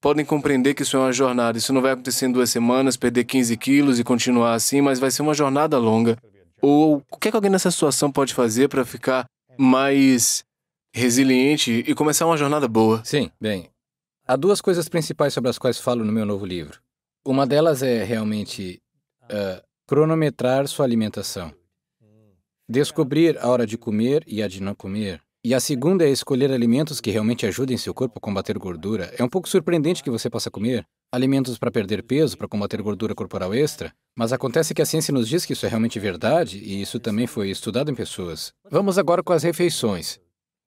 podem compreender que isso é uma jornada. Isso não vai acontecer em duas semanas, perder 15 quilos e continuar assim, mas vai ser uma jornada longa. Ou o que, é que alguém nessa situação pode fazer para ficar mais resiliente e começar uma jornada boa? Sim, bem. Há duas coisas principais sobre as quais falo no meu novo livro. Uma delas é realmente uh, cronometrar sua alimentação. Descobrir a hora de comer e a de não comer. E a segunda é escolher alimentos que realmente ajudem seu corpo a combater gordura. É um pouco surpreendente que você possa comer alimentos para perder peso, para combater gordura corporal extra, mas acontece que a ciência nos diz que isso é realmente verdade e isso também foi estudado em pessoas. Vamos agora com as refeições.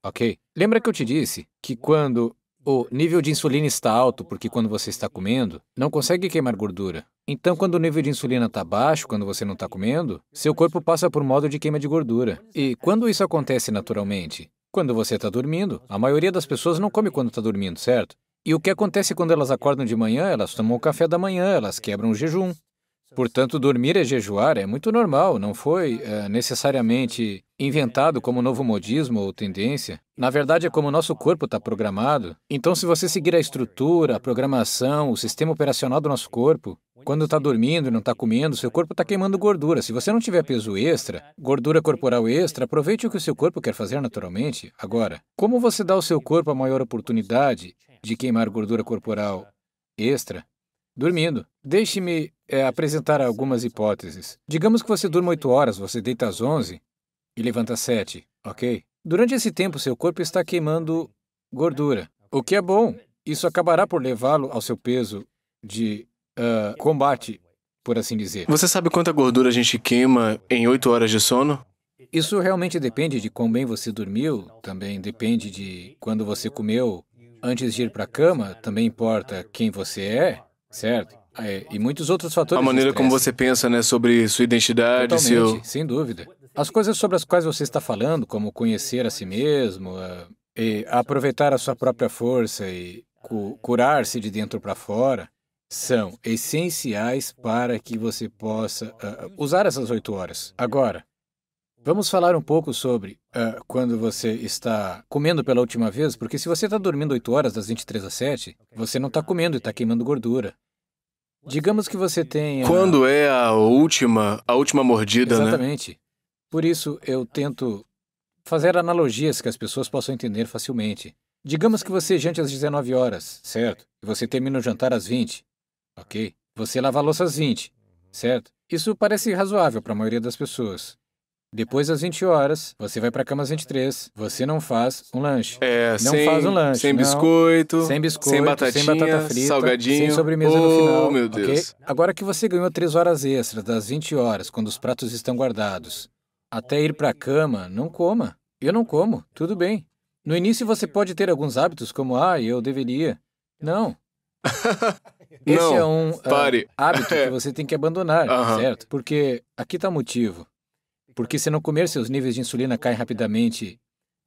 Ok? Lembra que eu te disse que quando o nível de insulina está alto, porque quando você está comendo, não consegue queimar gordura. Então, quando o nível de insulina está baixo, quando você não está comendo, seu corpo passa por modo de queima de gordura. E quando isso acontece naturalmente, quando você está dormindo, a maioria das pessoas não come quando está dormindo, certo? E o que acontece quando elas acordam de manhã? Elas tomam o café da manhã, elas quebram o jejum. Portanto, dormir é jejuar, é muito normal, não foi é, necessariamente inventado como novo modismo ou tendência. Na verdade, é como o nosso corpo está programado. Então, se você seguir a estrutura, a programação, o sistema operacional do nosso corpo, quando está dormindo e não está né? comendo, seu corpo está queimando gordura. Se você não tiver peso extra, gordura corporal extra, aproveite o que o seu corpo quer fazer naturalmente. Agora, como você dá ao seu corpo a maior oportunidade de queimar gordura corporal extra? Dormindo. Deixe-me é, apresentar algumas hipóteses. Digamos que você durma 8 horas, você deita às 11 e levanta às 7, ok? Durante esse tempo, seu corpo está queimando gordura, o que é bom. Isso acabará por levá-lo ao seu peso de ah, combate, por assim dizer. Você sabe quanta gordura a gente queima em oito horas de sono? Isso realmente depende de quão bem você dormiu, também depende de quando você comeu. Antes de ir para a cama, também importa quem você é, certo? Ah, é, e muitos outros fatores. A maneira como você pensa, né, sobre sua identidade, Totalmente, seu. Sem dúvida. As coisas sobre as quais você está falando, como conhecer a si mesmo, uh, e aproveitar a sua própria força e cu curar-se de dentro para fora, são essenciais para que você possa uh, usar essas oito horas. Agora, vamos falar um pouco sobre uh, quando você está comendo pela última vez, porque se você está dormindo oito horas, das 23 às 7, você não está comendo e está queimando gordura. Digamos que você tenha... Quando é a última, a última mordida, né? Exatamente. Né? Por isso, eu tento fazer analogias que as pessoas possam entender facilmente. Digamos que você jante às 19 horas, certo? E você termina o jantar às 20. Ok. Você lava louças 20, certo? Isso parece razoável para a maioria das pessoas. Depois das 20 horas, você vai para a cama às 23. Você não faz um lanche. É, não sem, faz um lanche. Sem não. biscoito. Sem biscoito. Sem batatinha. Sem batata frita. Salgadinho. Sem sobremesa oh, no final. meu Deus. Okay? Agora que você ganhou 3 horas extras das 20 horas, quando os pratos estão guardados, até ir para a cama, não coma. Eu não como, tudo bem. No início você pode ter alguns hábitos como, ah, eu deveria. Não. Esse não, é um uh, hábito que você tem que abandonar, uhum. certo? Porque aqui está o motivo. Porque se não comer, seus níveis de insulina caem rapidamente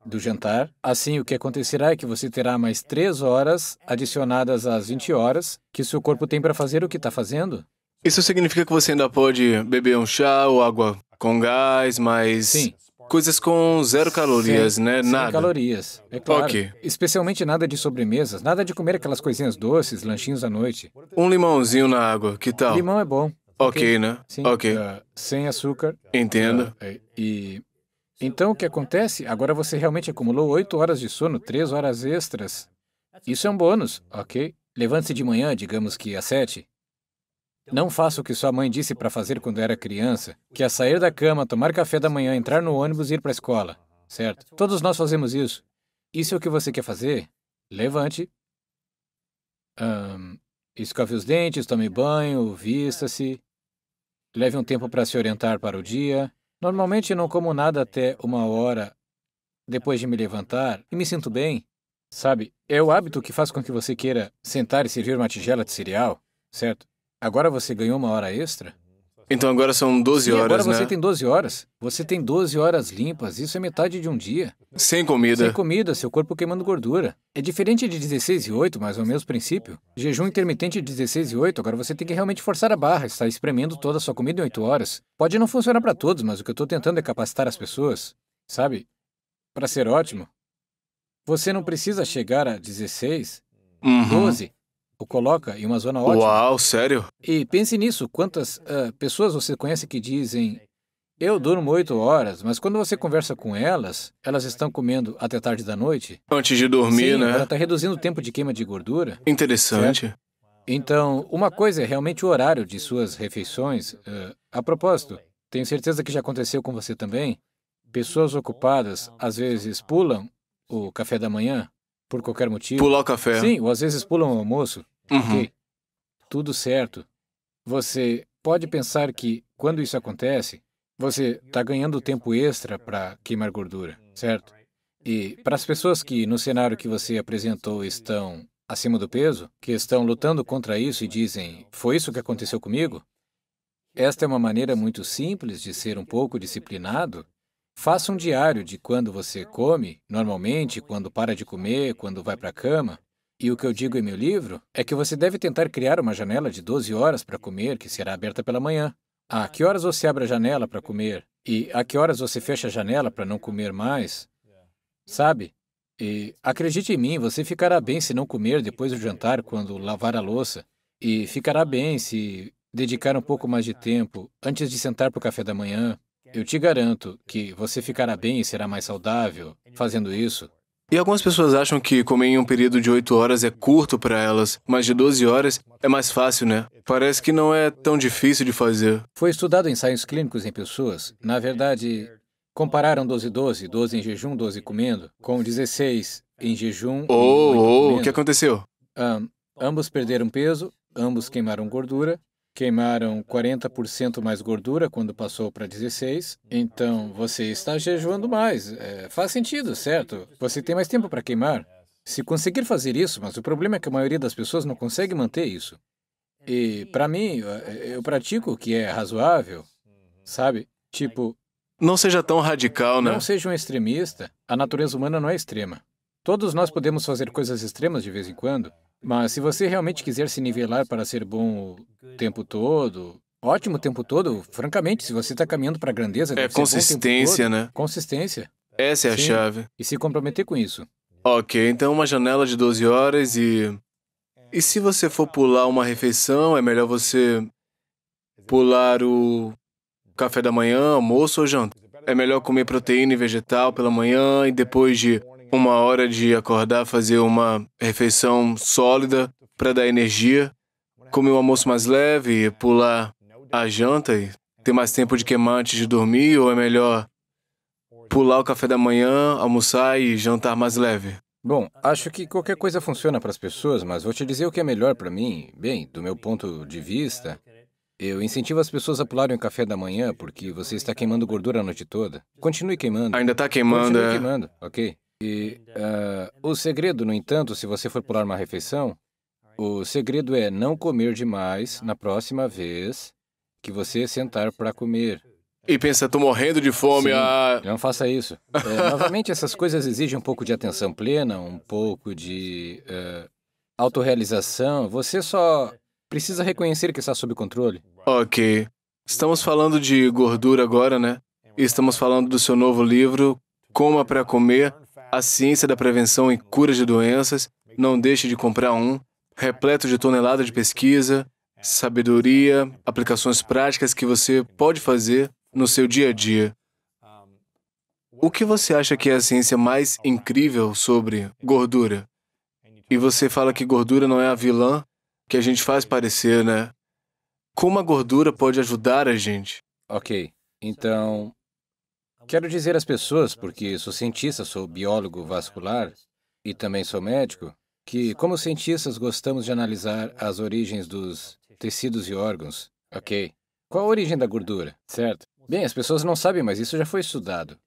do jantar. Assim, o que acontecerá é que você terá mais três horas adicionadas às 20 horas que seu corpo tem para fazer o que está fazendo. Isso significa que você ainda pode beber um chá ou água com gás, mas Sim coisas com zero calorias, sem, né? Nada. nada. calorias, é claro. Ok. Especialmente nada de sobremesas, nada de comer aquelas coisinhas doces, lanchinhos à noite. Um limãozinho na água, que tal? Limão é bom. Ok, okay né? Sim. Ok. Uh, sem açúcar. Entendo. Uh, e então o que acontece? Agora você realmente acumulou oito horas de sono, três horas extras. Isso é um bônus, ok? Levante-se de manhã, digamos que às sete, não faça o que sua mãe disse para fazer quando era criança, que é sair da cama, tomar café da manhã, entrar no ônibus e ir para a escola, certo? Todos nós fazemos isso. Isso é o que você quer fazer? Levante. Um, escove os dentes, tome banho, vista-se. Leve um tempo para se orientar para o dia. Normalmente não como nada até uma hora depois de me levantar e me sinto bem. Sabe, é o hábito que faz com que você queira sentar e servir uma tigela de cereal, certo? Agora você ganhou uma hora extra? Então agora são 12 Sim, horas, agora né? você tem 12 horas. Você tem 12 horas limpas, isso é metade de um dia. Sem comida. Sem comida, seu corpo queimando gordura. É diferente de 16 e 8, mas é o mesmo princípio. Jejum intermitente de 16 e 8, agora você tem que realmente forçar a barra, está espremendo toda a sua comida em 8 horas. Pode não funcionar para todos, mas o que eu estou tentando é capacitar as pessoas, sabe? Para ser ótimo, você não precisa chegar a 16, uhum. 12, o coloca em uma zona ótima. Uau, sério? E pense nisso, quantas uh, pessoas você conhece que dizem eu durmo oito horas, mas quando você conversa com elas, elas estão comendo até tarde da noite. Antes de dormir, Sim, né? Ela está reduzindo o tempo de queima de gordura. Interessante. Certo? Então, uma coisa é realmente o horário de suas refeições. Uh, a propósito, tenho certeza que já aconteceu com você também. Pessoas ocupadas às vezes pulam o café da manhã por qualquer motivo. Pular o café. Sim, ou às vezes pulam o almoço. Uhum. Tudo certo. Você pode pensar que, quando isso acontece, você está ganhando tempo extra para queimar gordura, certo? E para as pessoas que, no cenário que você apresentou, estão acima do peso, que estão lutando contra isso e dizem, foi isso que aconteceu comigo? Esta é uma maneira muito simples de ser um pouco disciplinado. Faça um diário de quando você come, normalmente, quando para de comer, quando vai para a cama. E o que eu digo em meu livro é que você deve tentar criar uma janela de 12 horas para comer, que será aberta pela manhã. A que horas você abre a janela para comer? E a que horas você fecha a janela para não comer mais? Sabe? E acredite em mim, você ficará bem se não comer depois do jantar, quando lavar a louça. E ficará bem se dedicar um pouco mais de tempo antes de sentar para o café da manhã. Eu te garanto que você ficará bem e será mais saudável fazendo isso. E algumas pessoas acham que comer em um período de 8 horas é curto para elas, mas de 12 horas é mais fácil, né? Parece que não é tão difícil de fazer. Foi estudado ensaios clínicos em pessoas. Na verdade, compararam 12 12, 12 em jejum, 12 comendo, com 16 em jejum. Oh, oh o que aconteceu? Um, ambos perderam peso, ambos queimaram gordura, Queimaram 40% mais gordura quando passou para 16, então você está jejuando mais. É, faz sentido, certo? Você tem mais tempo para queimar. Se conseguir fazer isso, mas o problema é que a maioria das pessoas não consegue manter isso. E, para mim, eu pratico o que é razoável, sabe? Tipo. Não seja tão radical, né? Não seja um extremista. A natureza humana não é extrema. Todos nós podemos fazer coisas extremas de vez em quando, mas se você realmente quiser se nivelar para ser bom o tempo todo, ótimo o tempo todo, francamente, se você está caminhando para a grandeza... É consistência, todo, né? Consistência. Essa é a Sim, chave. E se comprometer com isso. Ok, então uma janela de 12 horas e... E se você for pular uma refeição, é melhor você pular o café da manhã, almoço ou janta. É melhor comer proteína e vegetal pela manhã e depois de uma hora de acordar, fazer uma refeição sólida para dar energia, comer um almoço mais leve, pular a janta e ter mais tempo de queimar antes de dormir, ou é melhor pular o café da manhã, almoçar e jantar mais leve? Bom, acho que qualquer coisa funciona para as pessoas, mas vou te dizer o que é melhor para mim. Bem, do meu ponto de vista, eu incentivo as pessoas a pularem o café da manhã porque você está queimando gordura a noite toda. Continue queimando. Ainda está queimando, Continue é. queimando, ok. E uh, o segredo, no entanto, se você for pular uma refeição, o segredo é não comer demais na próxima vez que você sentar para é comer. E pensa, estou morrendo de fome. Sim, ah... Não faça isso. É, novamente, essas coisas exigem um pouco de atenção plena, um pouco de uh, autorrealização. Você só precisa reconhecer que está sob controle. Ok. Estamos falando de gordura agora, né? E estamos falando do seu novo livro, Coma para Comer a ciência da prevenção e cura de doenças, não deixe de comprar um, repleto de toneladas de pesquisa, sabedoria, aplicações práticas que você pode fazer no seu dia a dia. O que você acha que é a ciência mais incrível sobre gordura? E você fala que gordura não é a vilã que a gente faz parecer, né? Como a gordura pode ajudar a gente? Ok, então Quero dizer às pessoas, porque sou cientista, sou biólogo vascular e também sou médico, que como cientistas gostamos de analisar as origens dos tecidos e órgãos. Ok. Qual a origem da gordura, certo? Bem, as pessoas não sabem, mas isso já foi estudado.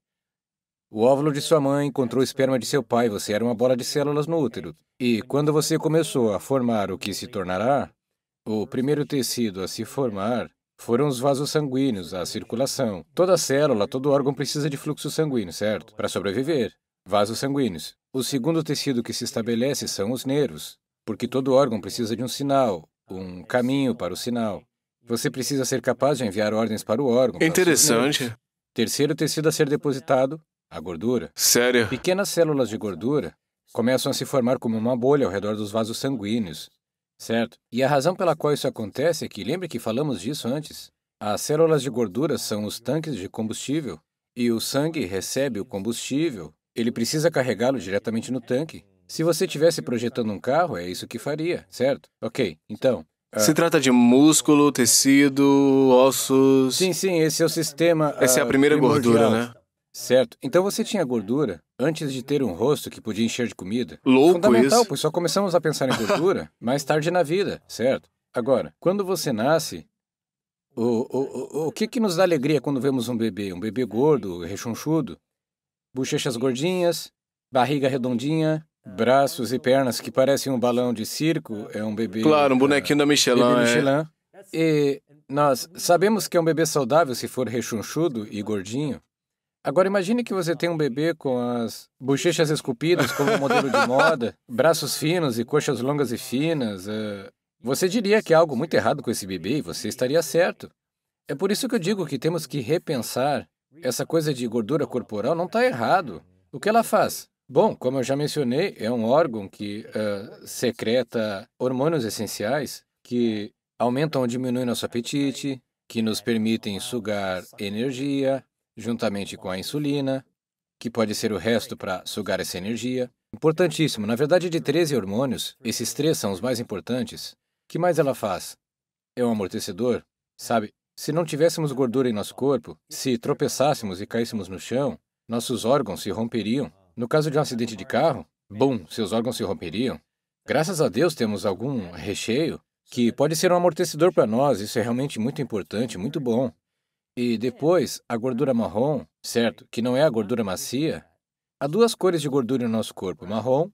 O óvulo de sua mãe encontrou o esperma de seu pai, você era uma bola de células no útero. E quando você começou a formar o que se tornará, o primeiro tecido a se formar foram os vasos sanguíneos, a circulação. Toda célula, todo órgão precisa de fluxo sanguíneo, certo? Para sobreviver. Vasos sanguíneos. O segundo tecido que se estabelece são os nervos, porque todo órgão precisa de um sinal, um caminho para o sinal. Você precisa ser capaz de enviar ordens para o órgão. Interessante. Terceiro tecido a ser depositado, a gordura. Sério? Pequenas células de gordura começam a se formar como uma bolha ao redor dos vasos sanguíneos. Certo. E a razão pela qual isso acontece é que, lembre que falamos disso antes, as células de gordura são os tanques de combustível e o sangue recebe o combustível. Ele precisa carregá-lo diretamente no tanque. Se você estivesse projetando um carro, é isso que faria, certo? Ok, então. Uh... Se trata de músculo, tecido, ossos. Sim, sim, esse é o sistema. Uh, Essa é a ah, primeira primordial. gordura, né? Certo. Então você tinha gordura antes de ter um rosto que podia encher de comida. Louco Fundamental, isso. pois só começamos a pensar em gordura mais tarde na vida, certo? Agora, quando você nasce, o, o, o, o que, que nos dá alegria quando vemos um bebê? Um bebê gordo, rechonchudo, bochechas gordinhas, barriga redondinha, braços e pernas que parecem um balão de circo. É um bebê. Claro, um ah, bonequinho da Michelin. Bebê Michelin. É. E nós sabemos que é um bebê saudável se for rechonchudo e gordinho. Agora imagine que você tem um bebê com as bochechas esculpidas como um modelo de moda, braços finos e coxas longas e finas. Eh, você diria que há é algo muito errado com esse bebê e você estaria certo. É por isso que eu digo que temos que repensar. Essa coisa de gordura corporal não está errado. O que ela faz? Bom, como eu já mencionei, é um órgão que uh, secreta hormônios essenciais que aumentam ou diminuem nosso apetite, que nos permitem sugar energia, juntamente com a insulina, que pode ser o resto para sugar essa energia. Importantíssimo, na verdade, de 13 hormônios, esses três são os mais importantes. O que mais ela faz? É um amortecedor, sabe? Se não tivéssemos gordura em nosso corpo, se tropeçássemos e caíssemos no chão, nossos órgãos se romperiam. No caso de um acidente de carro, bum, seus órgãos se romperiam. Graças a Deus temos algum recheio que pode ser um amortecedor para nós, isso é realmente muito importante, muito bom. E depois, a gordura marrom, certo, que não é a gordura macia, há duas cores de gordura no nosso corpo, marrom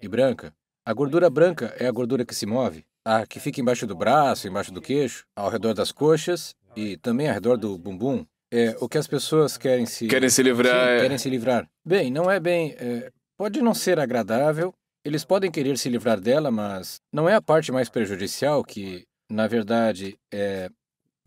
e branca. A gordura branca é a gordura que se move, a que fica embaixo do braço, embaixo do queixo, ao redor das coxas e também ao redor do bumbum. É o que as pessoas querem se... Querem se livrar. Sim, é. querem se livrar. Bem, não é bem... É, pode não ser agradável, eles podem querer se livrar dela, mas não é a parte mais prejudicial que, na verdade, é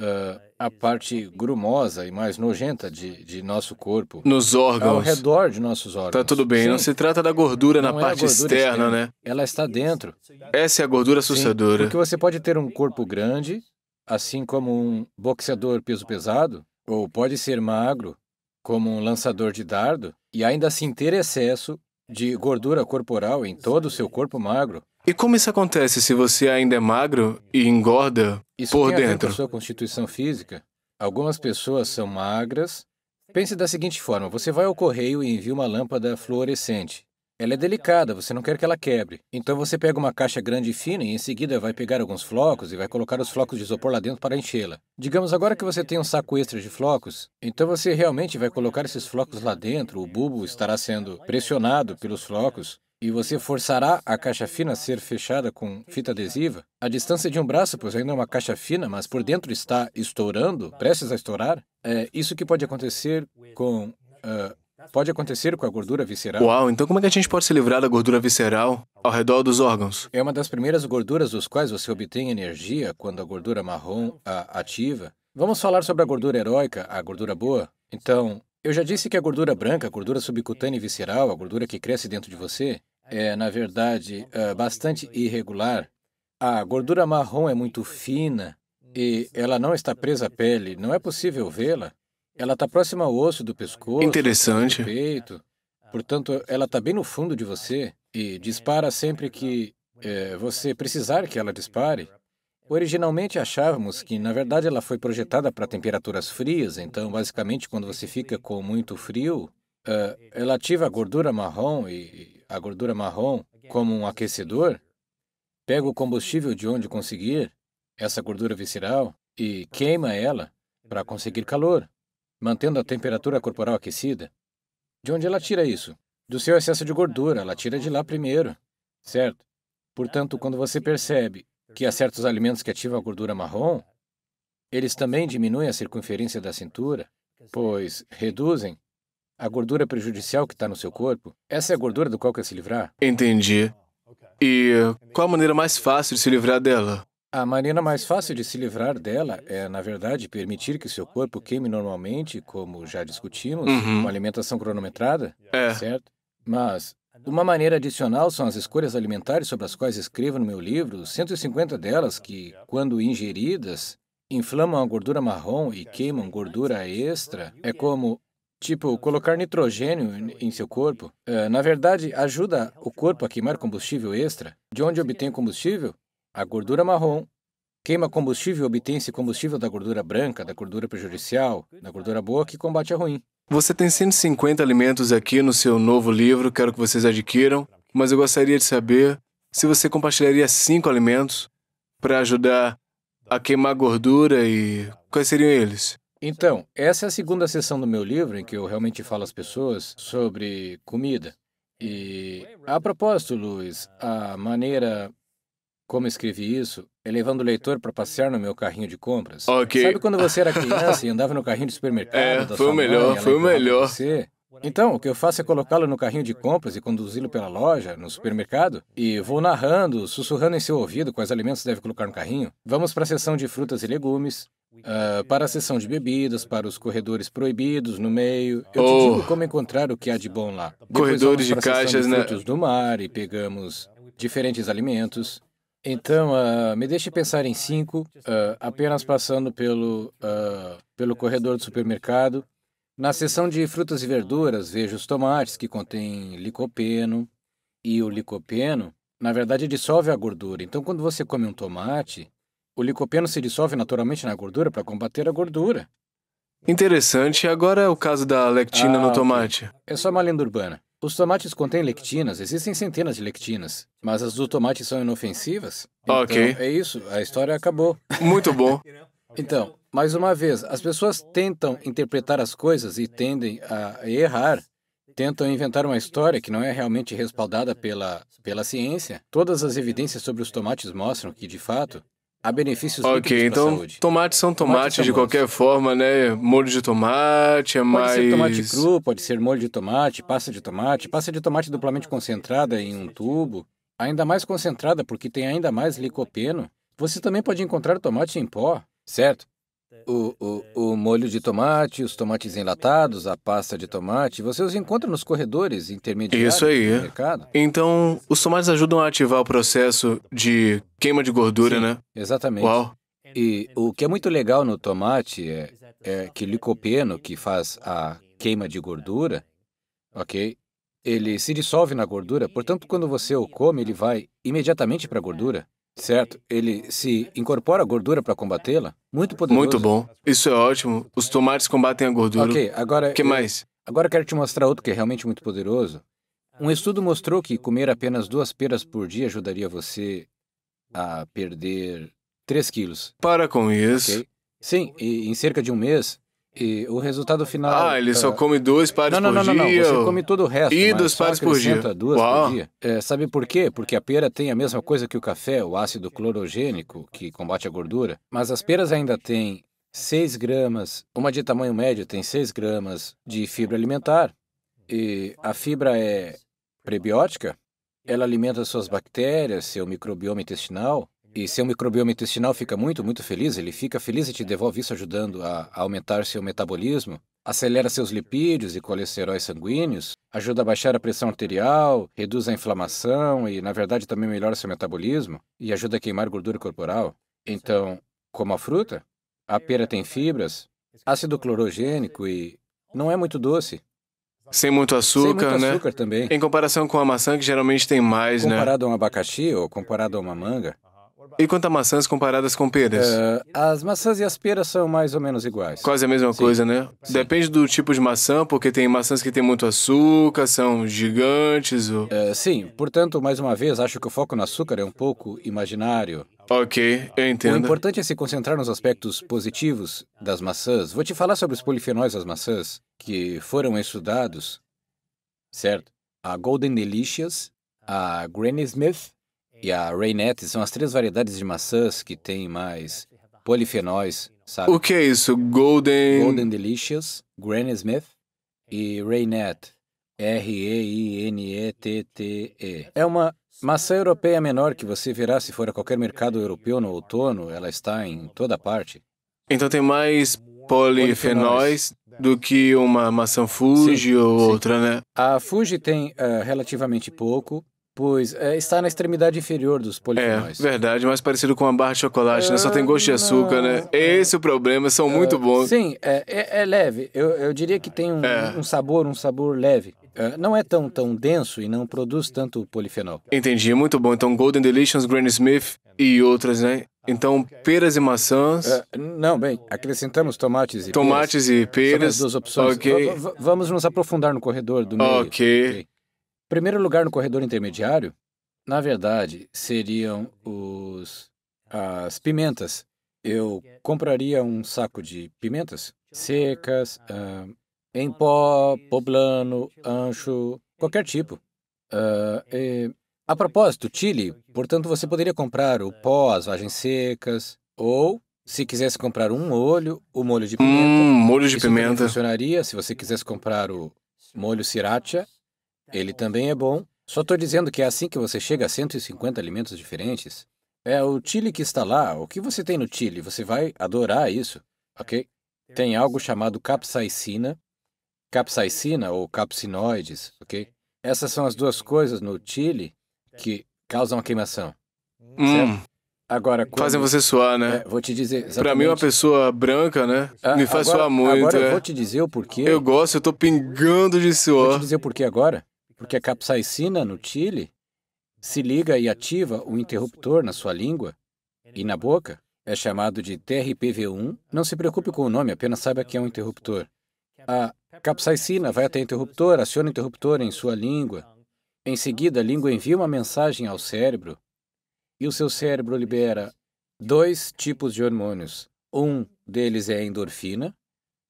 uh, a parte grumosa e mais nojenta de, de nosso corpo. Nos órgãos. Ao redor de nossos tá órgãos. Tá tudo bem, Sim. não se trata da gordura não na é parte gordura externa, externa, né? Ela está dentro. Essa é a gordura assustadora. Sim, porque você pode ter um corpo grande, assim como um boxeador peso pesado, ou pode ser magro, como um lançador de dardo, e ainda assim ter excesso de gordura corporal em todo o seu corpo magro. E como isso acontece se você ainda é magro e engorda isso por tem dentro? A sua constituição física. Algumas pessoas são magras. Pense da seguinte forma: você vai ao correio e envia uma lâmpada fluorescente. Ela é delicada, você não quer que ela quebre. Então você pega uma caixa grande e fina e em seguida vai pegar alguns flocos e vai colocar os flocos de isopor lá dentro para enchê-la. Digamos agora que você tem um saco extra de flocos, então você realmente vai colocar esses flocos lá dentro, o bulbo estará sendo pressionado pelos flocos e você forçará a caixa fina a ser fechada com fita adesiva, a distância de um braço, pois ainda é uma caixa fina, mas por dentro está estourando, prestes a estourar, é isso que pode acontecer com. Uh, pode acontecer com a gordura visceral. Uau, então como é que a gente pode se livrar da gordura visceral ao redor dos órgãos? É uma das primeiras gorduras dos quais você obtém energia quando a gordura marrom a ativa. Vamos falar sobre a gordura heróica, a gordura boa. Então, eu já disse que a gordura branca, a gordura subcutânea e visceral, a gordura que cresce dentro de você, é, na verdade, é, bastante irregular. A gordura marrom é muito fina e ela não está presa à pele, não é possível vê-la. Ela está próxima ao osso do pescoço, Interessante. do peito. Portanto, ela está bem no fundo de você e dispara sempre que é, você precisar que ela dispare. Originalmente achávamos que, na verdade, ela foi projetada para temperaturas frias, então, basicamente, quando você fica com muito frio, uh, ela ativa a gordura marrom e, a gordura marrom como um aquecedor, pega o combustível de onde conseguir, essa gordura visceral, e queima ela para conseguir calor, mantendo a temperatura corporal aquecida. De onde ela tira isso? Do seu excesso de gordura, ela tira de lá primeiro, certo? Portanto, quando você percebe que há certos alimentos que ativam a gordura marrom, eles também diminuem a circunferência da cintura, pois reduzem a gordura prejudicial que está no seu corpo, essa é a gordura do qual quer se livrar? Entendi. E qual a maneira mais fácil de se livrar dela? A maneira mais fácil de se livrar dela é, na verdade, permitir que seu corpo queime normalmente, como já discutimos, uhum. uma alimentação cronometrada, é. certo? Mas uma maneira adicional são as escolhas alimentares sobre as quais escrevo no meu livro, 150 delas que, quando ingeridas, inflamam a gordura marrom e queimam gordura extra. É como Tipo, colocar nitrogênio em seu corpo, eh, na verdade, ajuda o corpo a queimar combustível extra. De onde obtém combustível? A gordura marrom. Queima combustível, e obtém esse combustível da gordura branca, da gordura prejudicial, da gordura boa que combate a ruim. Você tem 150 alimentos aqui no seu novo livro, quero que vocês adquiram, mas eu gostaria de saber se você compartilharia cinco alimentos para ajudar a queimar gordura e quais seriam eles? Então, essa é a segunda sessão do meu livro em que eu realmente falo às pessoas sobre comida. E, a propósito, Luiz, a maneira como escrevi isso é levando o leitor para passear no meu carrinho de compras. Sabe quando você era criança e andava no carrinho de supermercado? É, da foi o melhor, mãe, foi o melhor. Você? Então, o que eu faço é colocá-lo no carrinho de compras e conduzi-lo pela loja, no supermercado, e vou narrando, sussurrando em seu ouvido quais alimentos deve colocar no carrinho. Vamos para a seção de frutas e legumes. Uh, para a seção de bebidas, para os corredores proibidos no meio. Eu oh. te digo como encontrar o que há de bom lá. Depois corredores de caixas, de né? frutos do mar e pegamos diferentes alimentos. Então, uh, me deixe pensar em cinco, uh, apenas passando pelo, pelo corredor do supermercado. Na seção de frutas e verduras, vejo os tomates que contêm licopeno. E o licopeno, na verdade, dissolve a gordura. Então, quando você come um tomate, o licopeno se dissolve naturalmente na gordura para combater a gordura. Interessante. Agora é o caso da lectina ah, no tomate. Okay. É só uma lenda urbana. Os tomates contêm lectinas, existem centenas de lectinas, mas as do tomate são inofensivas. Então, ok. é isso, a história acabou. Muito bom. então, mais uma vez, as pessoas tentam interpretar as coisas e tendem a errar. Tentam inventar uma história que não é realmente respaldada pela, pela ciência. Todas as evidências sobre os tomates mostram que, de fato, Há benefícios para Ok, então tomates são tomates de qualquer forma, né? Molho de tomate é pode mais. Pode ser tomate cru, pode ser molho de tomate, pasta de tomate, pasta de tomate duplamente concentrada em um tubo, ainda mais concentrada porque tem ainda mais licopeno. Você também pode encontrar tomate em pó, certo? O, o, o molho de tomate, os tomates enlatados, a pasta de tomate, você os encontra nos corredores intermediários Isso aí. do mercado. Então, os tomates ajudam a ativar o processo de queima de gordura, Sim, né? Exatamente. Uau. E o que é muito legal no tomate é, é que o licopeno, que faz a queima de gordura, ok? Ele se dissolve na gordura, portanto, quando você o come, ele vai imediatamente para a gordura. Certo, ele se incorpora a gordura para combatê-la? Muito poderoso. Muito bom. Isso é ótimo. Os tomates combatem a gordura. Ok, agora. O que eu, mais? Agora quero te mostrar outro que é realmente muito poderoso. Um estudo mostrou que comer apenas duas peras por dia ajudaria você a perder 3 quilos. Para com isso. Okay? Sim, e em cerca de um mês, e o resultado final. Ah, ele só come dois pares não, não, por não, não, dia? Não, não, Você come todo o resto. E dois pares por dia. Duas Uau. por dia. É, sabe por quê? Porque a pera tem a mesma coisa que o café, o ácido clorogênico, que combate a gordura. Mas as peras ainda têm 6 gramas. Uma de tamanho médio tem 6 gramas de fibra alimentar. E a fibra é prebiótica. Ela alimenta suas bactérias, seu microbioma intestinal. E seu microbioma intestinal fica muito, muito feliz, ele fica feliz e te devolve isso ajudando a, aumentar seu metabolismo, acelera seus lipídios e colesteróis sanguíneos, ajuda a baixar a pressão arterial, reduz a inflamação e, na verdade, também melhora seu metabolismo e ajuda a queimar gordura corporal. Então, como a fruta, a pera tem fibras, ácido clorogênico e não é muito doce. Sem muito açúcar, Sem muito né? açúcar né? também. Em comparação com a maçã, que geralmente tem mais, comparado né? Comparado a um abacaxi ou comparado a uma manga, e quanto a maçãs comparadas com peras? Uh, as maçãs e as peras são mais ou menos iguais. Quase a mesma Sim. coisa, né? Sim. Depende do tipo de maçã, porque tem maçãs que têm muito açúcar, são gigantes. Ou... Uh, sim, portanto, mais uma vez, acho que o foco no açúcar é um pouco imaginário. Ok, eu entendo. O importante é se concentrar nos aspectos positivos das maçãs. Vou te falar sobre os polifenóis das maçãs, que foram estudados, certo? A Golden Delicious, a Granny Smith e a Rainette são as três variedades de maçãs que têm mais polifenóis, sabe? O que é isso? Golden... Golden Delicious, Granny Smith e Rainette. R-E-I-N-E-T-T-E. É uma maçã europeia menor que você verá se for a qualquer mercado europeu no outono, ela está em toda parte. Então tem mais polifenóis do que uma maçã Fuji sim, ou sim. outra, né? A Fuji tem uh, relativamente pouco, Pois, é, está na extremidade inferior dos polifenóis. É, verdade, mais parecido com uma barra de chocolate, é, né? Só tem gosto de ah, açúcar, né? Esse é o problema, são ah, muito bons. Sim, é, é, é, leve. Eu, eu diria que tem um, é. um sabor, um sabor leve. não é tão, tão denso e não produz tanto polifenol. Entendi, muito bom. Então, Golden Delicious, Granny Smith e outras, né? Então, peras e maçãs. não, bem, acrescentamos tomates e tomates peras. Tomates e peras. São as duas opções. Okay. vamos nos aprofundar no corredor do meio. Ok. okay. Primeiro lugar no corredor intermediário, na verdade, seriam os as pimentas. Eu compraria um saco de pimentas secas, uh, em pó, poblano, ancho, qualquer tipo. Uh, e, a propósito, Chile, portanto, você poderia comprar o pó, as vagens secas, ou, se quisesse comprar um molho, o molho de hum, pimenta. Hum, molho de pimenta. Funcionaria se você quisesse comprar o molho sriracha ele também é bom. Só estou dizendo que é assim que você chega a 150 alimentos diferentes. É o Chile que está lá. O que você tem no Chile? Você vai adorar isso, ok? Tem algo chamado capsaicina, capsaicina ou capsinoides, ok? Essas são as duas coisas no Chile que causam a queimação. Hum. Agora, quando... Fazem você suar, né? É, vou te dizer. Exatamente. Pra mim, uma pessoa branca, né? Ah, me faz agora, suar muito. Agora é. eu vou te dizer o porquê. Eu gosto, eu tô pingando de suor. Vou te dizer o porquê agora porque a capsaicina no Chile se liga e ativa o interruptor na sua língua e na boca. É chamado de TRPV1. Não se preocupe com o nome, apenas saiba que é um interruptor. A capsaicina vai até o interruptor, aciona o interruptor em sua língua. Em seguida, a língua envia uma mensagem ao cérebro e o seu cérebro libera dois tipos de hormônios. Um deles é a endorfina,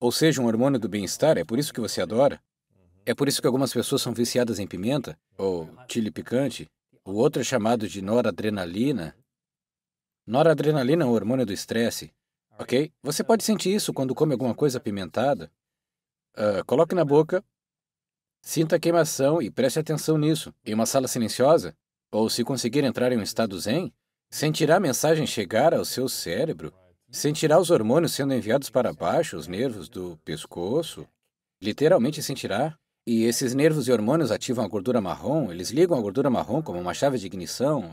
ou seja, um hormônio do bem-estar, é por isso que você adora. É por isso que algumas pessoas são viciadas em pimenta, ou chile picante, o outro é chamado de noradrenalina. Noradrenalina é um hormônio do estresse, ok? Você pode sentir isso quando come alguma coisa apimentada. Uh, coloque na boca, sinta a queimação e preste atenção nisso. Em uma sala silenciosa, ou se conseguir entrar em um estado zen, sentirá a mensagem chegar ao seu cérebro, sentirá os hormônios sendo enviados para baixo, os nervos do pescoço, literalmente sentirá e esses nervos e hormônios ativam a gordura marrom, eles ligam a gordura marrom como uma chave de ignição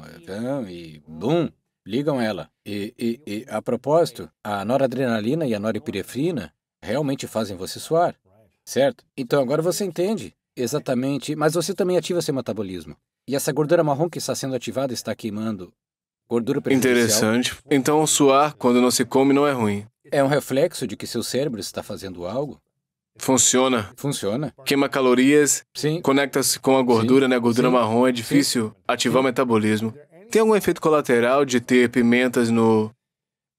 e bum, ligam ela. E, e, e, a propósito, a noradrenalina e a noripirefrina realmente fazem você suar, certo? Então agora você entende exatamente, mas você também ativa seu metabolismo. E essa gordura marrom que está sendo ativada está queimando gordura Interessante. Então suar quando não se come não é ruim. É um reflexo de que seu cérebro está fazendo algo Funciona. Funciona. Queima calorias, Sim. conecta-se com a gordura, Sim. né? A gordura Sim. marrom é difícil ativar o metabolismo. Tem algum efeito colateral de ter pimentas no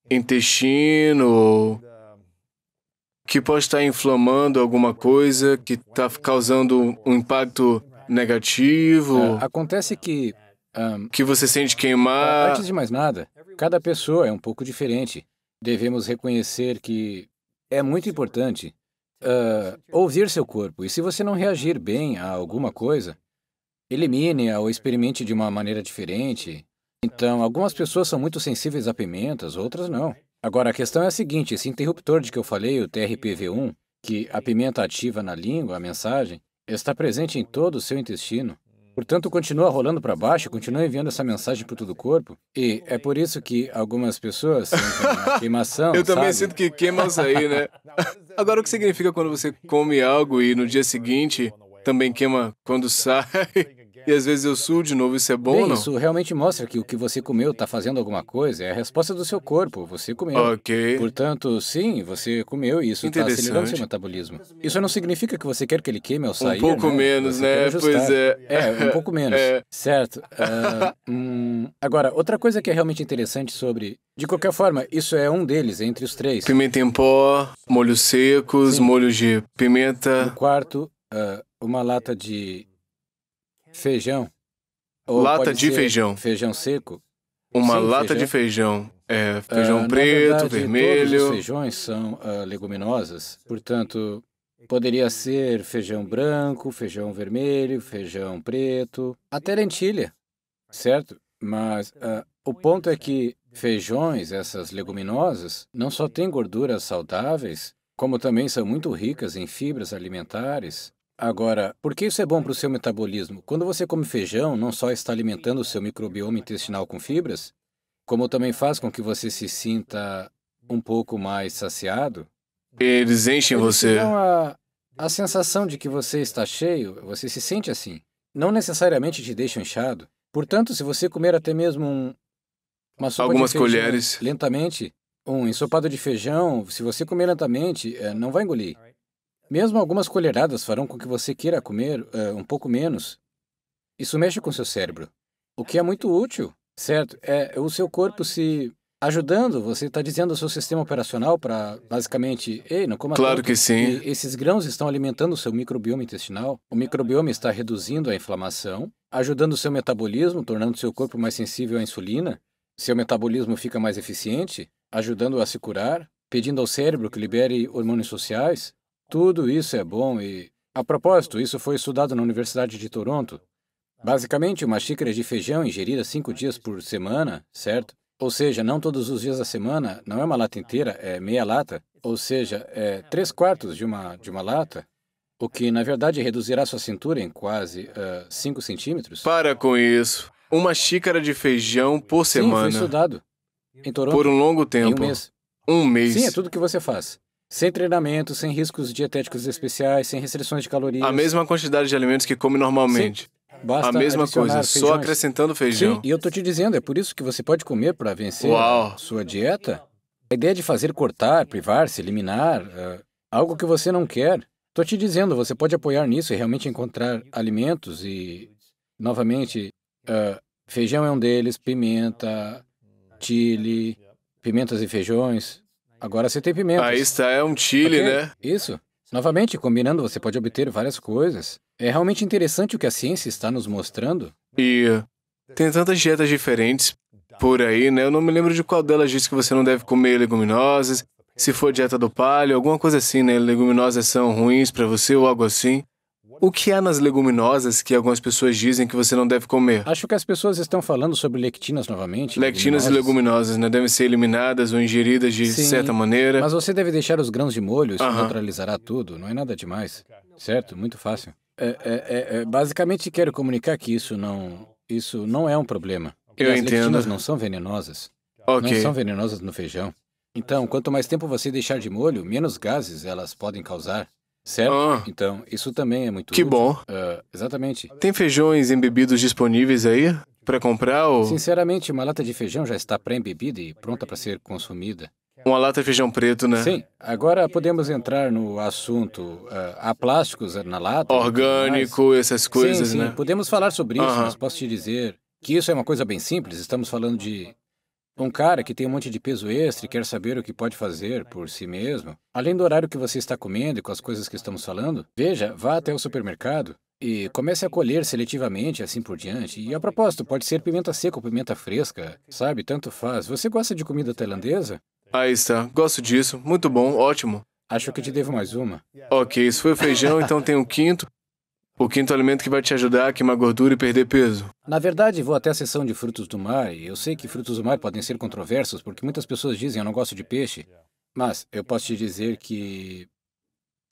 intestino que pode estar inflamando alguma coisa, que está causando um impacto negativo? É, acontece que. Um, que você sente queimar. Antes de mais nada, cada pessoa é um pouco diferente. Devemos reconhecer que é muito importante uh, ouvir seu corpo. E se você não reagir bem a alguma coisa, elimine-a ou experimente de uma maneira diferente. Então, algumas pessoas são muito sensíveis a pimentas, outras não. Agora, a questão é a seguinte: esse interruptor de que eu falei, o TRPV1, que a pimenta ativa na língua, a mensagem, está presente em todo o seu intestino. Portanto, continua rolando para baixo, continua enviando essa mensagem para todo o corpo. E é por isso que algumas pessoas sentem queimação. Eu também sabe? sinto que queima isso aí, né? Agora, o que significa quando você come algo e no dia seguinte também queima quando sai? e às vezes eu suo de novo, isso é bom Bem, ou não? Isso realmente mostra que o que você comeu está fazendo alguma coisa, é a resposta do seu corpo, você comeu. Ok. Portanto, sim, você comeu e isso está acelerando seu metabolismo. Isso não significa que você quer que ele queime ao sair, Um pouco né? menos, você né? Pois é. É, um pouco menos, é. certo. Uh, hum, agora, outra coisa que é realmente interessante sobre... De qualquer forma, isso é um deles, entre os três. Pimenta em pó, molhos secos, molhos de pimenta... No quarto, uh, uma lata de feijão. Ou lata de feijão. Feijão seco. Uma Sim, lata feijão. de feijão. É, ah, feijão preto, verdade, vermelho. Todos os feijões são ah, leguminosas, portanto, poderia ser feijão branco, feijão vermelho, feijão preto, até lentilha, certo? Mas ah, o ponto é que feijões, essas leguminosas, não só têm gorduras saudáveis, como também são muito ricas em fibras alimentares, Agora, por que isso é bom para o seu metabolismo? Quando você come feijão, não só está alimentando o seu microbioma intestinal com fibras, como também faz com que você se sinta um pouco mais saciado. Eles enchem Eles você. Então, a, a sensação de que você está cheio, você se sente assim. Não necessariamente te deixa inchado. Portanto, se você comer até mesmo um, uma sopa Algumas de feijão, colheres. lentamente, um ensopado de feijão, se você comer lentamente, é, não vai engolir. Mesmo algumas colheradas farão com que você queira comer uh, um pouco menos. Isso mexe com seu cérebro, o que é muito útil, certo? É o seu corpo se ajudando, você está dizendo ao seu sistema operacional para basicamente, ei, não coma Claro que sim. E esses grãos estão alimentando o seu microbioma intestinal. O microbioma está reduzindo a inflamação, ajudando o seu metabolismo, tornando seu corpo mais sensível à insulina. Seu metabolismo fica mais eficiente, ajudando a se curar, pedindo ao cérebro que libere hormônios sociais, tudo isso é bom e, a propósito, isso foi estudado na Universidade de Toronto. Basicamente, uma xícara de feijão ingerida cinco dias por semana, certo? Ou seja, não todos os dias da semana, não é uma lata inteira, é meia lata. Ou seja, é três quartos de uma, de uma lata, o que, na verdade, reduzirá sua cintura em quase uh, cinco centímetros. Para com isso. Uma xícara de feijão por Sim, Foi estudado. Em Toronto. Por um longo tempo. Em um mês. Um mês. Sim, é tudo que você faz. Sem treinamento, sem riscos dietéticos especiais, sem restrições de calorias. A mesma quantidade de alimentos que come normalmente. Sim. Basta a mesma coisa, feijões. só acrescentando feijão. Sim, e eu tô te dizendo, é por isso que você pode comer para vencer Uau. sua dieta. A ideia de fazer cortar, privar-se, eliminar, eh, algo que você não quer. Tô te dizendo, você pode apoiar nisso e realmente encontrar alimentos e, novamente, eh, feijão é um deles, pimenta, chile, pimentas e feijões, Agora você tem menos Aí está, é um chile, okay? né? Isso. Novamente, combinando, você pode obter várias coisas. É realmente interessante o que a ciência está nos mostrando. E tem tantas dietas diferentes por aí, né? Eu não me lembro de qual delas diz que você não deve comer leguminosas. Se for dieta do palho, alguma coisa assim, né? Leguminosas são ruins para você ou algo assim. O que há nas leguminosas que algumas pessoas dizem que você não deve comer? Acho que as pessoas estão falando sobre lectinas novamente. Lectinas leguminosas. e leguminosas, né? Devem ser eliminadas ou ingeridas de Sim, certa maneira. Mas você deve deixar os grãos de molho, isso uh -huh. neutralizará tudo, não é nada demais. Certo? Muito fácil. É, é, é, é, basicamente, quero comunicar que isso não, isso não é um problema. Eu e as entendo. lectinas não são venenosas. Okay. Não são venenosas no feijão. Então, quanto mais tempo você deixar de molho, menos gases elas podem causar. Certo? Ah. Então, isso também é muito Que útil. bom. Uh, exatamente. Tem feijões embebidos disponíveis aí? Para comprar ou... Sinceramente, uma lata de feijão já está pré-embebida e pronta para ser consumida. Uma lata de feijão preto, né? Sim. Agora podemos entrar no assunto. Uh, há plásticos na lata? Orgânico, essas coisas, sim, sim. né? Podemos falar sobre isso, uh -huh. mas posso te dizer que isso é uma coisa bem simples. Estamos falando de um cara que tem um monte de peso extra e quer saber o que pode fazer por si mesmo, além do horário que você está comendo e com as coisas que estamos falando, veja, vá até o supermercado e comece a colher seletivamente, assim por diante. E a propósito, pode ser pimenta seca ou pimenta fresca, sabe? Tanto faz. Você gosta de comida tailandesa? Aí está. Gosto disso. Muito bom, ótimo. Acho que te devo mais uma. Ok, isso foi o feijão, então tem um quinto. O quinto alimento que vai te ajudar a queimar gordura e perder peso. Na verdade, vou até a sessão de frutos do mar e eu sei que frutos do mar podem ser controversos porque muitas pessoas dizem eu não gosto de peixe. Mas eu posso te dizer que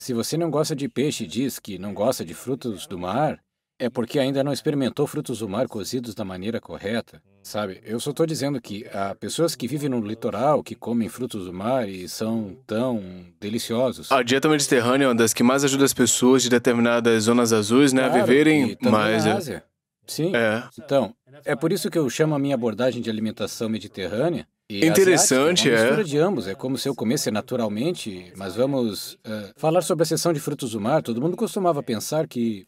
se você não gosta de peixe e diz que não gosta de frutos do mar, é porque ainda não experimentou frutos do mar cozidos da maneira correta, sabe? Eu só estou dizendo que há pessoas que vivem no litoral que comem frutos do mar e são tão deliciosos. A dieta mediterrânea é uma das que mais ajuda as pessoas de determinadas zonas azuis, né, claro, a viverem mais. Na é Ásia. Sim. É. Então, é por isso que eu chamo a minha abordagem de alimentação mediterrânea e Interessante, é. é. mistura de ambos, é como se eu comesse naturalmente, mas vamos uh, falar sobre a seção de frutos do mar. Todo mundo costumava pensar que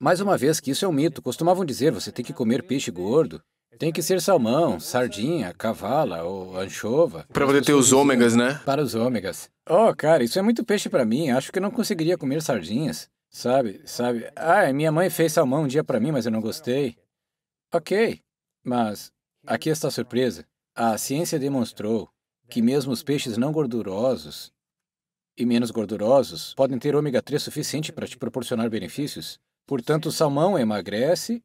mais uma vez que isso é um mito, costumavam dizer você tem que comer peixe gordo, tem que ser salmão, sardinha, cavala ou anchova. Para poder ter os ômegas, né? Para os ômegas. Oh, cara, isso é muito peixe para mim. Acho que eu não conseguiria comer sardinhas. Sabe, sabe. Ah, minha mãe fez salmão um dia para mim, mas eu não gostei. Ok, mas aqui está a surpresa. A ciência demonstrou que mesmo os peixes não gordurosos e menos gordurosos podem ter ômega 3 suficiente para te proporcionar benefícios. Portanto, o salmão emagrece,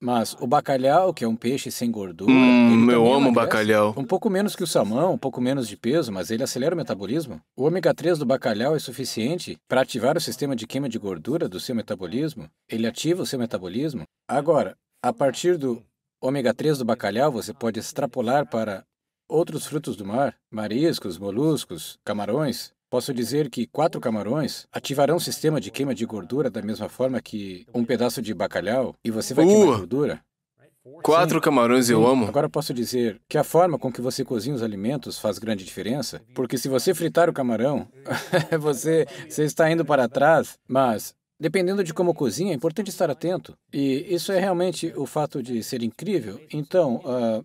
mas o bacalhau, que é um peixe sem gordura. Hum, eu amo emagrece. bacalhau. Um pouco menos que o salmão, um pouco menos de peso, mas ele acelera o metabolismo. O ômega 3 do bacalhau é suficiente para ativar o sistema de queima de gordura do seu metabolismo. Ele ativa o seu metabolismo. Agora, a partir do ômega 3 do bacalhau, você pode extrapolar para outros frutos do mar, mariscos, moluscos, camarões. Posso dizer que quatro camarões ativarão o sistema de queima de gordura da mesma forma que um pedaço de bacalhau e você vai uh, queimar gordura. Quatro Sim. camarões eu amo. Agora posso dizer que a forma com que você cozinha os alimentos faz grande diferença, porque se você fritar o camarão, você, você está indo para trás, mas Dependendo de como cozinha, é importante estar atento. E isso é realmente o fato de ser incrível. Então, uh,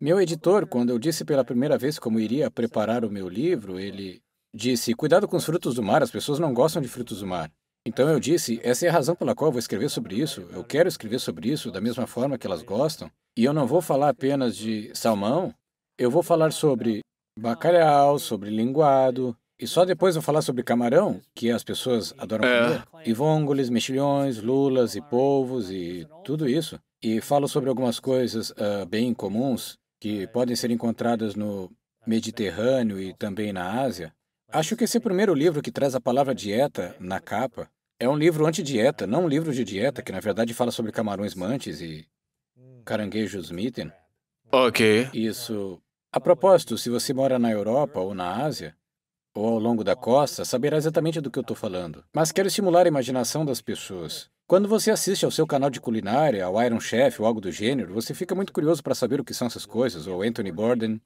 meu editor, quando eu disse pela primeira vez como iria preparar o meu livro, ele Disse: Cuidado com os frutos do mar, as pessoas não gostam de frutos do mar. Então eu disse: Essa é a razão pela qual vou escrever sobre isso. Eu quero escrever sobre isso da mesma forma que elas gostam. E eu não vou falar apenas de salmão, eu vou falar sobre bacalhau, sobre linguado. E só depois vou falar sobre camarão, que as pessoas adoram é. comer. É. Ivongoles, mexilhões, lulas e polvos e tudo isso. E falo sobre algumas coisas uh, bem comuns que podem ser encontradas no Mediterrâneo e também na Ásia. Acho que esse primeiro livro que traz a palavra dieta na capa é um livro anti-dieta, não um livro de dieta, que na verdade fala sobre camarões mantes e caranguejos mitten. Ok. Isso. A propósito, se você mora na Europa ou na Ásia, ou ao longo da costa, saberá exatamente do que eu estou falando. Mas quero estimular a imaginação das pessoas. Quando você assiste ao seu canal de culinária, ao Iron Chef ou algo do gênero, você fica muito curioso para saber o que são essas coisas, ou Anthony Borden.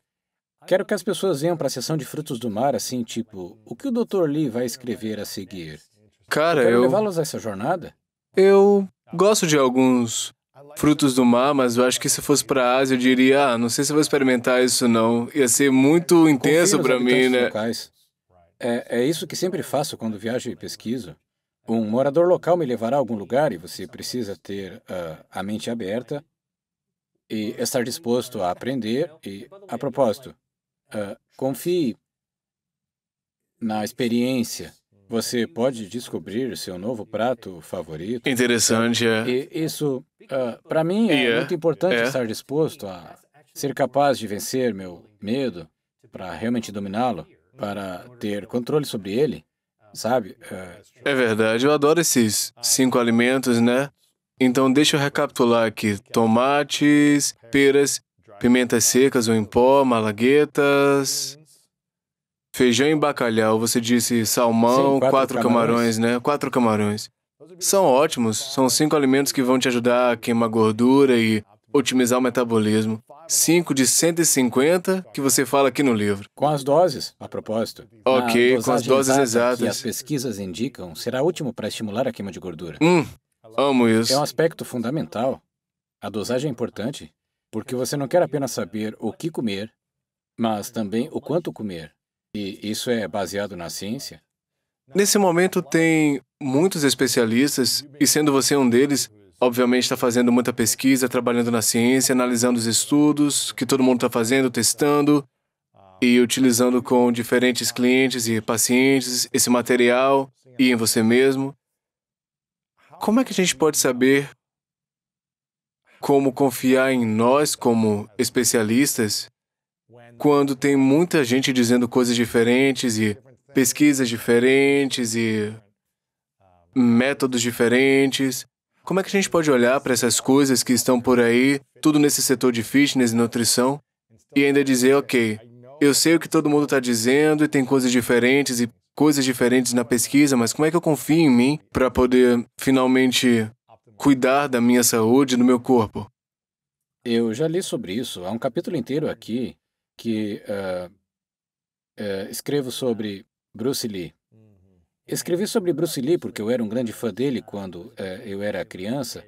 Quero que as pessoas venham para a sessão de frutos do mar assim, tipo, o que o Dr. Lee vai escrever a seguir? Cara, eu. eu... levá-los a essa jornada? Eu gosto de alguns frutos do mar, mas eu acho que se fosse para a Ásia, eu diria, ah, não sei se vou experimentar isso não. Ia ser muito intenso para mim, né? Locais. É, é isso que sempre faço quando viajo e pesquiso. Um morador local me levará a algum lugar e você precisa ter uh, a mente aberta e estar disposto a aprender. E, a propósito, Uh, confie na experiência. Você uhum. pode descobrir seu novo prato favorito. Interessante, é. E isso, uh, ah, para mim, é yeah, muito importante yeah. estar disposto a ser capaz de vencer meu medo para realmente dominá-lo, para ter controle sobre ele, sabe? Uh, é verdade, eu adoro esses cinco alimentos, né? Então, deixa eu recapitular aqui: tomates, peras pimentas secas ou em pó, malaguetas, feijão e bacalhau. Você disse salmão, Sim, quatro, quatro camarões. camarões, né? Quatro camarões. São ótimos, são cinco alimentos que vão te ajudar a queimar gordura e otimizar o metabolismo. Cinco de 150 que você fala aqui no livro. Com as doses, a propósito. Ok, com as doses exatas. Que as pesquisas indicam será útil para estimular a queima de gordura. Hum, amo isso. É um aspecto fundamental. A dosagem é importante porque você não quer apenas saber o que comer, mas também o quanto comer. E isso é baseado na ciência? Nesse momento, tem muitos especialistas, e sendo você um deles, obviamente está fazendo muita pesquisa, trabalhando na ciência, analisando os estudos que todo mundo está fazendo, testando e utilizando com diferentes clientes e pacientes esse material e em você mesmo. Como é que a gente pode saber como confiar em nós como especialistas quando tem muita gente dizendo coisas diferentes e pesquisas diferentes e métodos diferentes. Como é que a gente pode olhar para essas coisas que estão por aí, tudo nesse setor de fitness e nutrição, e ainda dizer, ok, eu sei o que todo mundo está dizendo e tem coisas diferentes e coisas diferentes na pesquisa, mas como é que eu confio em mim para poder finalmente cuidar da minha saúde e do meu corpo. Eu já li sobre isso. Há um capítulo inteiro aqui que uh, uh, escrevo sobre Bruce Lee. Uhum. Escrevi sobre Bruce Lee porque eu era um grande fã dele quando uh, eu era criança.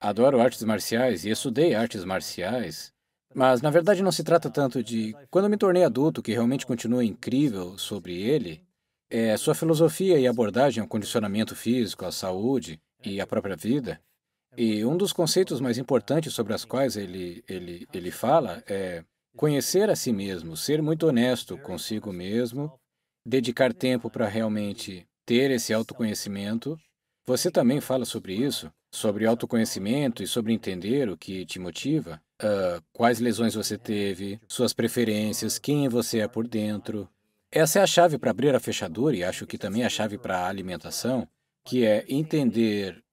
Adoro artes marciais e estudei artes marciais. Mas, na verdade, não se trata tanto de... Quando me tornei adulto, que realmente continua incrível sobre ele, é sua filosofia e abordagem ao condicionamento físico, à saúde e à própria vida, e um dos conceitos mais importantes sobre as quais ele, ele, ele fala é conhecer a si mesmo, ser muito honesto consigo mesmo, dedicar tempo para realmente ter esse autoconhecimento. Você também fala sobre isso, sobre autoconhecimento e sobre entender o que te motiva, uh, quais lesões você teve, suas preferências, quem você é por dentro. Essa é a chave para abrir a fechadura e acho que também é a chave para a alimentação, que é entender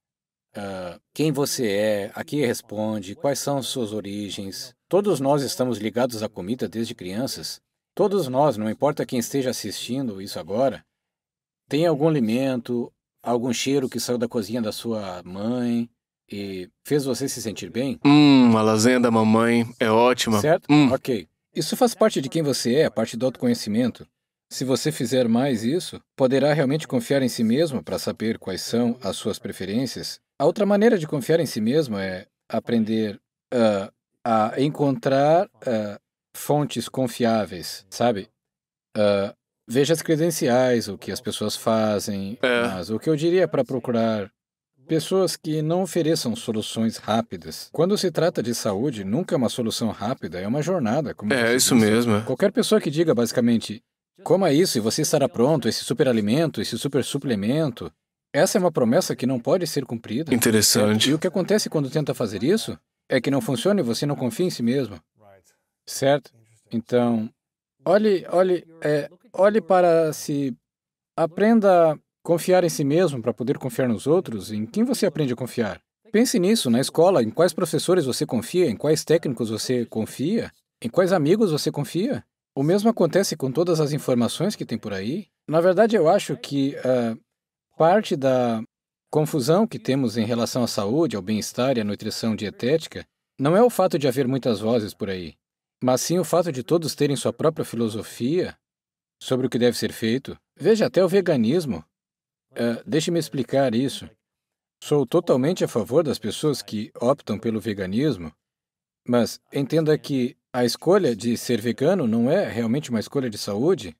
uh, quem você é, a que responde, quais são suas origens. Todos nós estamos ligados à comida desde crianças. Todos nós, não importa quem esteja assistindo isso agora, tem algum alimento, algum cheiro que saiu da cozinha da sua mãe e fez você se sentir bem? Hum, a lasanha da mamãe é ótima. Certo? Hum. Ok. Isso faz parte de quem você é, parte do autoconhecimento. Se você fizer mais isso, poderá realmente confiar em si mesmo para saber quais são as suas preferências a outra maneira de confiar em si mesmo é aprender uh, a encontrar uh, fontes confiáveis, sabe? Uh, veja as credenciais, o que as pessoas fazem, é. mas o que eu diria para procurar pessoas que não ofereçam soluções rápidas. Quando se trata de saúde, nunca é uma solução rápida, é uma jornada. é, isso mesmo. É. Qualquer pessoa que diga basicamente, coma isso e você estará pronto, esse super alimento, esse super suplemento, essa é uma promessa que não pode ser cumprida. Interessante. E o que acontece quando tenta fazer isso é que não funciona e você não confia em si mesmo. Certo? Então, olhe, olhe, é, olhe para si, aprenda a confiar em si mesmo para poder confiar nos outros. Em quem você aprende a confiar? Pense nisso na escola, em quais professores você confia, em quais técnicos você confia, em quais amigos você confia. O mesmo acontece com todas as informações que tem por aí. Na verdade, eu acho que uh, Parte da confusão que temos em relação à saúde, ao bem-estar e à nutrição dietética não é o fato de haver muitas vozes por aí, mas sim o fato de todos terem sua própria filosofia sobre o que deve ser feito. Veja até o veganismo. Uh, Deixe-me explicar isso. Sou totalmente a favor das pessoas que optam pelo veganismo, mas entenda que a escolha de ser vegano não é realmente uma escolha de saúde,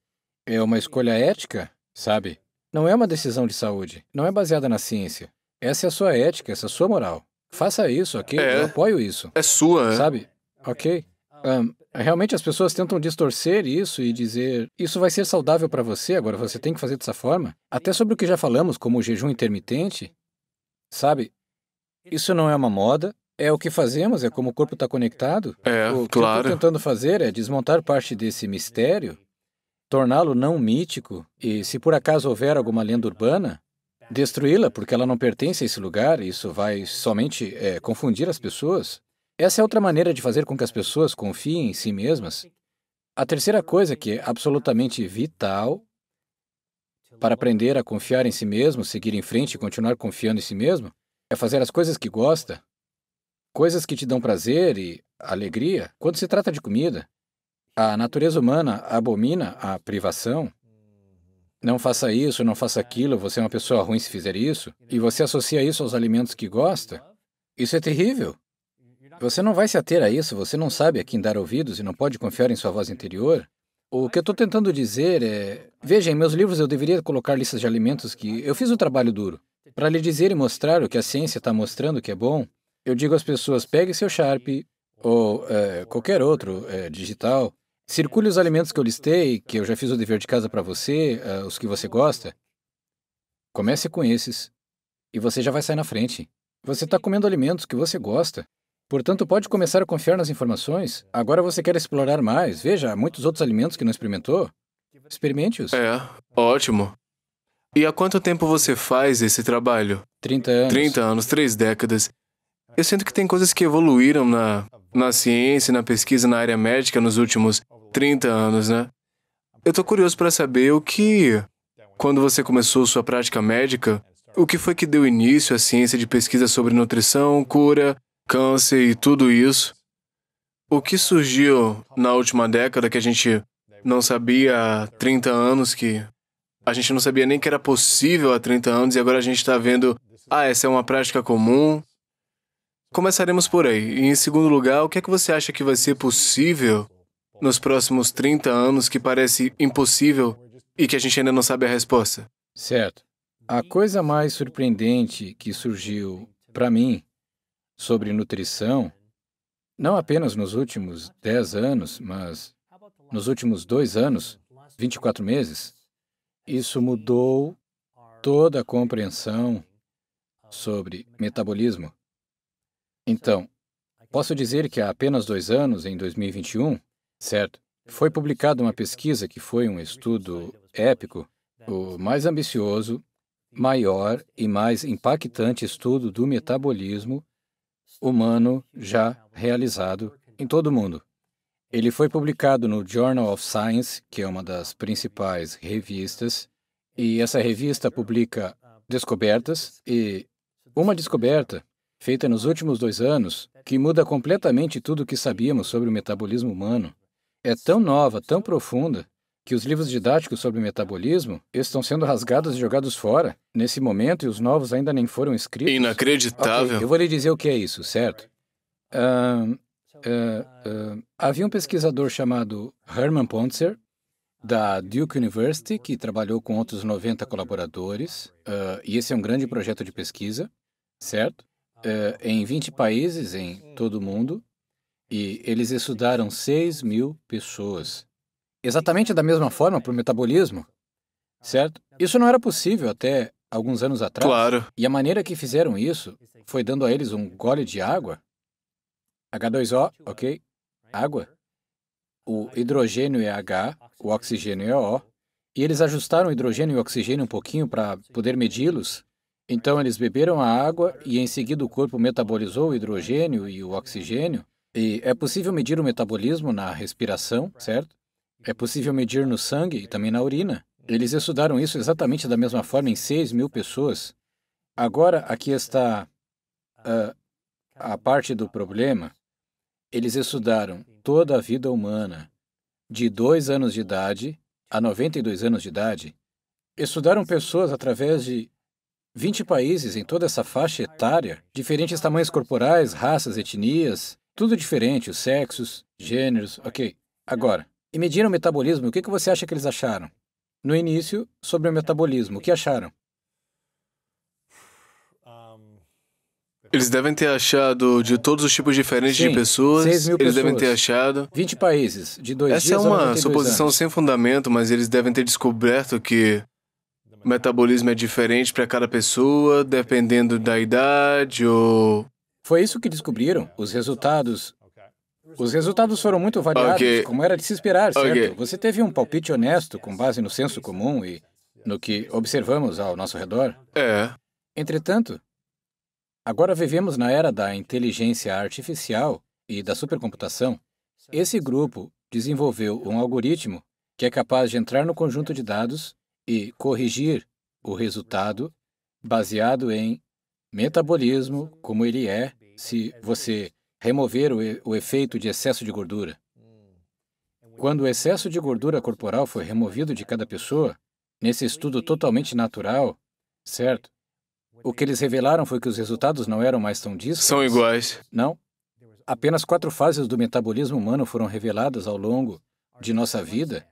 é uma escolha ética, sabe? Não é uma decisão de saúde, não é baseada na ciência. Essa é a sua ética, essa é a sua moral. Faça isso, ok? É, eu apoio isso. É sua, é. Sabe? Ok? Um, realmente as pessoas tentam distorcer isso e dizer isso vai ser saudável para você, agora você tem que fazer dessa forma. Até sobre o que já falamos, como o jejum intermitente. Sabe? Isso não é uma moda, é o que fazemos, é como o corpo está conectado. É, o que claro. eu estou tentando fazer é desmontar parte desse mistério torná-lo não mítico e, se por acaso houver alguma lenda urbana, destruí-la porque ela não pertence a esse lugar, isso vai somente é, confundir as pessoas. Essa é outra maneira de fazer com que as pessoas confiem em si mesmas. A terceira coisa que é absolutamente vital para aprender a confiar em si mesmo, seguir em frente e continuar confiando em si mesmo, é fazer as coisas que gosta, coisas que te dão prazer e alegria. Quando se trata de comida, a natureza humana abomina a privação. Não faça isso, não faça aquilo, você é uma pessoa ruim se fizer isso, e você associa isso aos alimentos que gosta. Isso é terrível. Você não vai se ater a isso, você não sabe a quem dar ouvidos e não pode confiar em sua voz interior. O que eu estou tentando dizer é. Veja, em meus livros eu deveria colocar listas de alimentos que. Eu fiz o um trabalho duro. Para lhe dizer e mostrar o que a ciência está mostrando que é bom, eu digo às pessoas: pegue seu Sharp ou é, qualquer outro é, digital Circule os alimentos que eu listei, que eu já fiz o dever de casa para você, uh, os que você gosta. Comece com esses e você já vai sair na frente. Você está comendo alimentos que você gosta. Portanto, pode começar a confiar nas informações. Agora você quer explorar mais. Veja, há muitos outros alimentos que não experimentou. Experimente-os. É, ótimo. E há quanto tempo você faz esse trabalho? 30 anos. 30 anos, três décadas. Eu sinto que tem coisas que evoluíram na, na ciência, na pesquisa na área médica nos últimos 30 anos, né? Eu estou curioso para saber o que, quando você começou sua prática médica, o que foi que deu início à ciência de pesquisa sobre nutrição, cura, câncer e tudo isso? O que surgiu na última década que a gente não sabia há 30 anos que a gente não sabia nem que era possível há 30 anos e agora a gente está vendo, ah, essa é uma prática comum, Começaremos por aí. E em segundo lugar, o que é que você acha que vai ser possível nos próximos 30 anos que parece impossível e que a gente ainda não sabe a resposta? Certo. A coisa mais surpreendente que surgiu para mim sobre nutrição, não apenas nos últimos 10 anos, mas nos últimos dois anos, 24 meses, isso mudou toda a compreensão sobre metabolismo. Então, posso dizer que há apenas dois anos, em 2021, certo, foi publicada uma pesquisa que foi um estudo épico, o mais ambicioso, maior e mais impactante estudo do metabolismo humano já realizado em todo o mundo. Ele foi publicado no Journal of Science, que é uma das principais revistas, e essa revista publica descobertas, e uma descoberta feita nos últimos dois anos, que muda completamente tudo o que sabíamos sobre o metabolismo humano. É tão nova, tão profunda, que os livros didáticos sobre o metabolismo estão sendo rasgados e jogados fora nesse momento e os novos ainda nem foram escritos. Inacreditável. Okay, eu vou lhe dizer o que é isso, certo? Uh, uh, uh, havia um pesquisador chamado Herman Pontzer da Duke University, que trabalhou com outros 90 colaboradores, ah, e esse é um grande projeto de pesquisa, certo? é, em 20 países em todo o mundo e eles estudaram 6 mil pessoas. Exatamente da mesma forma para o metabolismo, certo? Isso não era possível até alguns anos atrás. Claro. E a maneira que fizeram isso foi dando a eles um gole de água, H2O, ok? Água. O hidrogênio é H, o oxigênio é O, e eles ajustaram o hidrogênio e o oxigênio um pouquinho para poder medi-los então eles beberam a água e em seguida o corpo metabolizou o hidrogênio e o oxigênio. E é possível medir o metabolismo na respiração, certo? É possível medir no sangue e também na urina. Eles estudaram isso exatamente da mesma forma em 6 mil pessoas. Agora, aqui está uh, a parte do problema. Eles estudaram toda a vida humana, de 2 anos de idade a 92 anos de idade. Estudaram pessoas através de 20 países em toda essa faixa etária, diferentes tamanhos corporais, raças, etnias, tudo diferente, os sexos, gêneros, ok. Agora, e mediram o metabolismo, o que, que você acha que eles acharam? No início, sobre o metabolismo, o que acharam? Eles devem ter achado de todos os tipos diferentes Sim, de pessoas. 6 mil eles pessoas, devem ter achado. 20 países, de dois Essa é uma suposição anos. sem fundamento, mas eles devem ter descoberto que o metabolismo é diferente para cada pessoa, dependendo da idade ou. Foi isso que descobriram. Os resultados. Os resultados foram muito variados, okay. como era de se esperar, certo? Okay. Você teve um palpite honesto com base no senso comum e no que observamos ao nosso redor? É. Entretanto, agora vivemos na era da inteligência artificial e da supercomputação. Esse grupo desenvolveu um algoritmo que é capaz de entrar no conjunto de dados e corrigir o resultado baseado em metabolismo, como ele é, se você remover o, efeito de excesso de gordura. Quando o excesso de gordura corporal foi removido de cada pessoa, nesse estudo totalmente natural, certo? O que eles revelaram foi que os resultados não eram mais tão dispares. São iguais. Não. Apenas quatro fases do metabolismo humano foram reveladas ao longo de nossa vida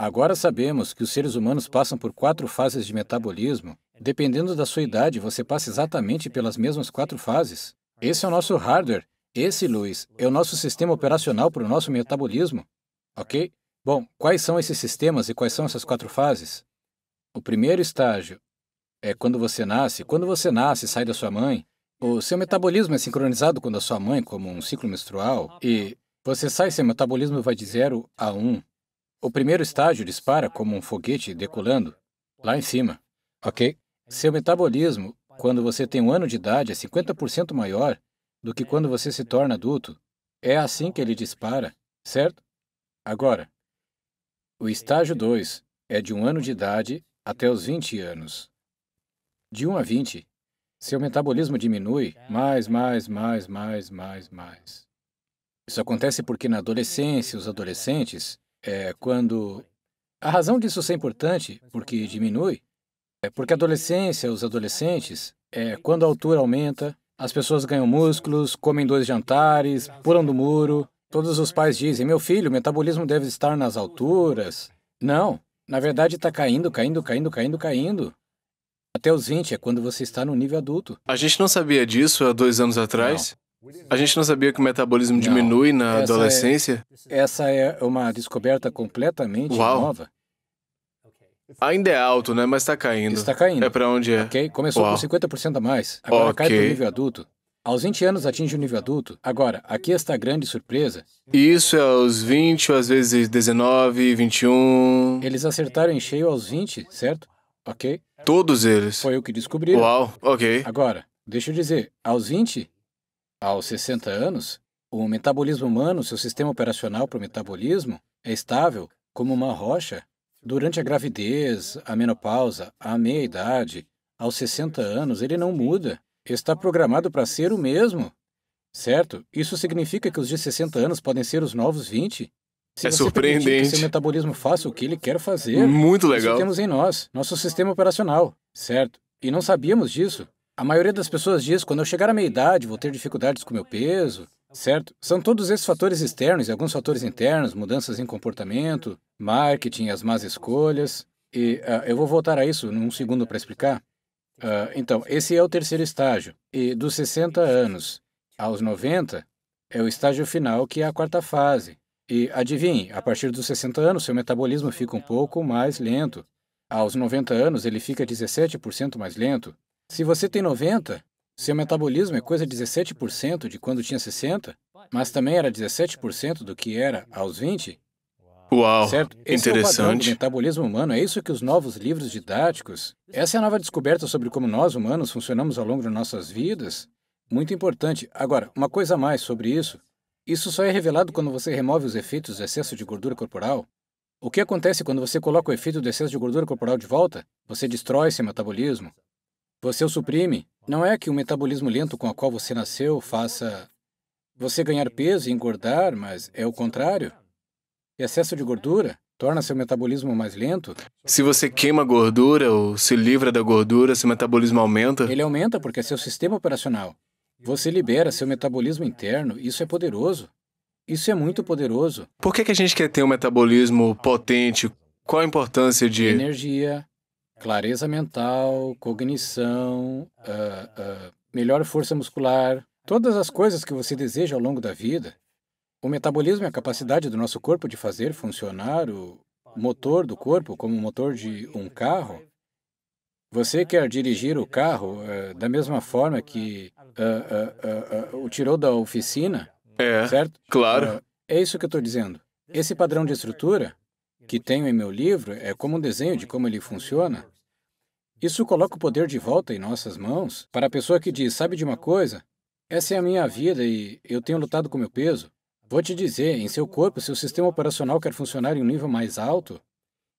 Agora sabemos que os seres humanos passam por quatro fases de metabolismo. Dependendo da sua idade, você passa exatamente pelas mesmas quatro fases. Esse é o nosso hardware. Esse, Luiz, é o nosso sistema operacional para o nosso metabolismo. Ok? Bom, quais são esses sistemas e quais são essas quatro fases? O primeiro estágio é quando você nasce. Quando você nasce, sai da sua mãe. O seu metabolismo é sincronizado com o da sua mãe, como um ciclo menstrual, e você sai, seu metabolismo vai de 0 a 1. Um. O primeiro estágio dispara como um foguete decolando, lá em cima, ok? Seu metabolismo, quando você tem um ano de idade, é 50% maior do que quando você se torna adulto. É assim que ele dispara, certo? Agora, o estágio 2 é de um ano de idade até os 20 anos. De 1 a 20, seu metabolismo diminui mais, mais, mais, mais, mais, mais. Isso acontece porque na adolescência, os adolescentes é quando. A razão disso ser importante, porque diminui, é porque a adolescência, os adolescentes, é quando a altura aumenta, as pessoas ganham músculos, comem dois jantares, pulam do muro. Todos os pais dizem: meu filho, o metabolismo deve estar nas alturas. Não, na verdade está caindo, caindo, caindo, caindo, caindo. Até os 20 é quando você está no nível adulto. A gente não sabia disso há dois anos atrás. Não. A gente não sabia que o metabolismo não. diminui na essa é- adolescência? É, essa é uma descoberta completamente Uau. nova. Ainda é alto, né? Mas está caindo. Está caindo. É para onde é. Ok, começou Uau. com 50% a mais. Agora okay. cai para o nível adulto. Aos 20 anos atinge o nível adulto. Agora, aqui está a grande surpresa. Isso é aos 20, às vezes 19, 21. Eles acertaram em cheio aos 20, certo? Ok? Todos eles. Foi o que descobriram. Uau, ok. Agora, deixa eu dizer, aos 20, aos 60 anos, o metabolismo humano, seu sistema operacional para o metabolismo, é estável como uma rocha durante a gravidez, a menopausa, a meia-idade, aos 60 anos, ele não muda. Está programado para ser o mesmo. Certo? Isso significa que os de 60 anos podem ser os novos 20? Se é surpreendente. Que seu metabolismo faça o que ele quer fazer. Muito legal. Isso temos em nós, nosso sistema operacional, certo? E não sabíamos disso. A maioria das pessoas diz: quando eu chegar à meia idade, vou ter dificuldades com meu peso, certo? São todos esses fatores externos e alguns fatores internos, mudanças em comportamento, marketing, as más escolhas. E uh, eu vou voltar a isso num segundo para explicar. Uh, então, esse é o terceiro estágio. E dos 60 anos aos 90 é o estágio final, que é a quarta fase. E adivinhe, a partir dos 60 anos, seu metabolismo fica um pouco mais lento. Aos 90 anos, ele fica 17% mais lento. Se você tem 90, seu metabolismo é coisa de 17% de quando tinha 60, mas também era 17% do que era aos 20. Uau, certo? Esse interessante. É o metabolismo humano, é isso que os novos livros didáticos, essa é a nova descoberta sobre como nós humanos funcionamos ao longo de nossas vidas. Muito importante. Agora, uma coisa a mais sobre isso. Isso só é revelado quando você remove os efeitos do excesso de gordura corporal. O que acontece quando você coloca o efeito do excesso de gordura corporal de volta? Você destrói seu metabolismo. Você é o suprime. Não é que o metabolismo lento com o qual você nasceu faça você ganhar peso e engordar, mas é o contrário. excesso de gordura torna seu metabolismo mais lento. Se você queima gordura ou se livra da gordura, seu metabolismo aumenta? Ele aumenta porque é seu sistema operacional. Você libera seu metabolismo interno, isso é poderoso. Isso é muito poderoso. Por que, que a gente quer ter um metabolismo potente? Qual a importância de... Energia, clareza mental, cognição, uh, uh, melhor força muscular, todas as coisas que você deseja ao longo da vida. O metabolismo é a capacidade do nosso corpo de fazer funcionar o motor do corpo como o motor de um carro. Você quer dirigir o carro uh, da mesma forma que o tirou da oficina, é, certo? Claro. é isso que eu estou dizendo. Esse padrão de estrutura que tenho em meu livro é como um desenho de como ele funciona. Isso coloca o poder de volta em nossas mãos para a pessoa que diz: sabe de uma coisa? Essa é a minha vida e eu tenho lutado com meu peso. Vou te dizer, em seu corpo, seu sistema operacional quer funcionar em um nível mais alto.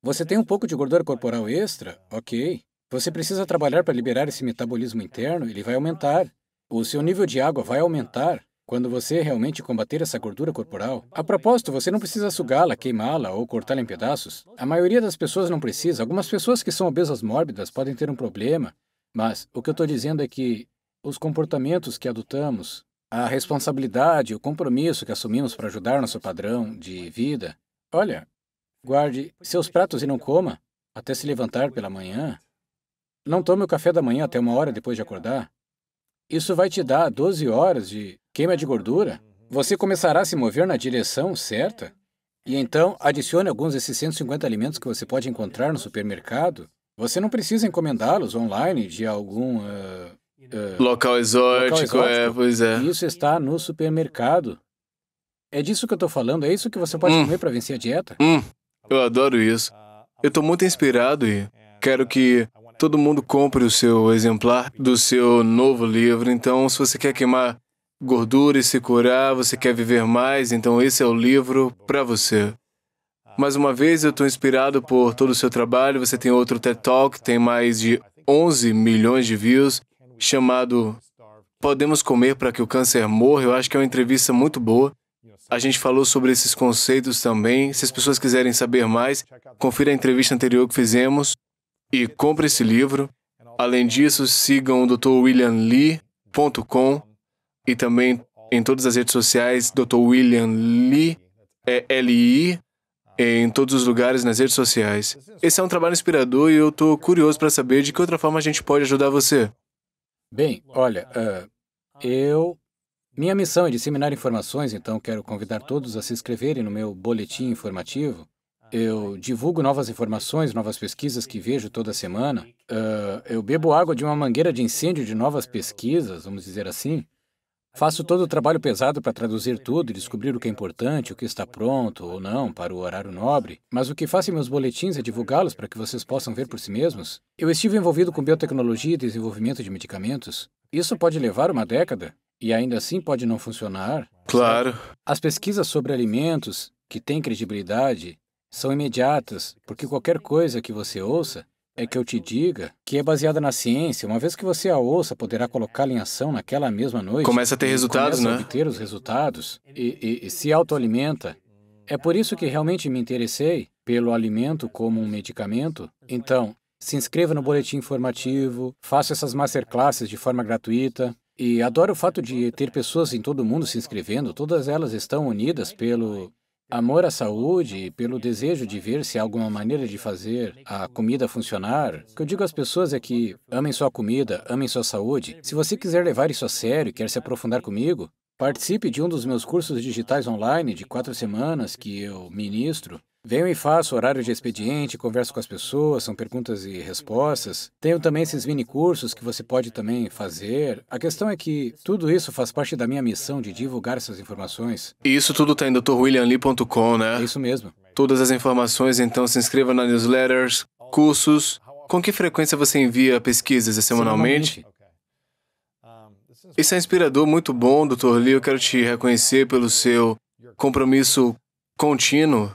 Você tem um pouco de gordura corporal extra? Ok. Você precisa trabalhar para liberar esse metabolismo interno, ele vai aumentar. O seu nível de água vai aumentar. Quando você realmente combater essa gordura corporal, a propósito, você não precisa sugá-la, queimá-la ou cortá-la em pedaços. A maioria das pessoas não precisa. Algumas pessoas que são obesas mórbidas podem ter um problema, mas o que eu estou dizendo é que os comportamentos que adotamos, a responsabilidade, o compromisso que assumimos para ajudar nosso padrão de vida. Olha, guarde seus pratos e não coma até se levantar pela manhã. Não tome o café da manhã até uma hora depois de acordar. Isso vai te dar 12 horas de queima de gordura, você começará a se mover na direção certa. E então, adicione alguns desses 150 alimentos que você pode encontrar no supermercado. Você não precisa encomendá-los online de algum. Uh, uh, local, exótico, local, exótico, é, pois é. Isso está no supermercado. É disso que eu estou falando, é isso que você pode hum. comer para vencer a dieta? Hum. Eu adoro isso. Eu estou muito inspirado e quero que todo mundo compre o seu exemplar do seu novo livro. Então, se você quer queimar gordura e se curar, você quer viver mais, então esse é o livro para você. Mais uma vez, eu estou inspirado por todo o seu trabalho. Você tem outro TED Talk, tem mais de 11 milhões de views, chamado Podemos Comer para que o Câncer Morra. Eu acho que é uma entrevista muito boa. A gente falou sobre esses conceitos também. Se as pessoas quiserem saber mais, confira a entrevista anterior que fizemos e compre esse livro. Além disso, sigam o drwilliamlee.com e também em todas as redes sociais, Dr. William Lee, é L-I, é em todos os lugares, nas redes sociais. Esse é um trabalho inspirador e eu estou curioso para saber de que outra forma a gente pode ajudar você. Bem, olha, uh, eu. Minha missão é disseminar informações, então quero convidar todos a se inscreverem no meu boletim informativo. Eu divulgo novas informações, novas pesquisas que vejo toda semana. Uh, eu bebo água de uma mangueira de incêndio de novas pesquisas, vamos dizer assim. Faço todo o trabalho pesado para traduzir tudo e descobrir o que é importante, o que está pronto ou não para o horário nobre, mas o que faço em meus boletins é divulgá-los para que vocês possam ver por si mesmos. Eu estive envolvido com biotecnologia e desenvolvimento de medicamentos. Isso pode levar uma década e ainda assim pode não funcionar. Claro. As pesquisas sobre alimentos que têm credibilidade são imediatas, porque qualquer coisa que você ouça é que eu te diga que é baseada na ciência. Uma vez que você a ouça, poderá colocá-la em ação naquela mesma noite. Começa a ter resultados, começa né? A obter os resultados e, e, e se autoalimenta. É por isso que realmente me interessei pelo alimento como um medicamento. Então, se inscreva no boletim informativo, faça essas masterclasses de forma gratuita. E adoro o fato de ter pessoas em todo o mundo se inscrevendo, todas elas estão unidas pelo amor à saúde, pelo desejo de ver se há alguma maneira de fazer a comida funcionar, o que eu digo às pessoas é que amem sua comida, amem sua saúde. Se você quiser levar isso a sério e quer se aprofundar comigo, participe de um dos meus cursos digitais online de quatro semanas que eu ministro. Venho e faço horário de expediente, converso com as pessoas, são perguntas e respostas. Tenho também esses mini cursos que você pode também fazer. A questão é que tudo isso faz parte da minha missão de divulgar essas informações. E isso tudo está em drwilliamlee.com, né? É isso mesmo. Todas as informações, então se inscreva na newsletters, cursos. Com que frequência você envia pesquisas? É semanalmente? semanalmente. Isso é inspirador, muito bom, Dr. Lee. Eu quero te reconhecer pelo seu compromisso contínuo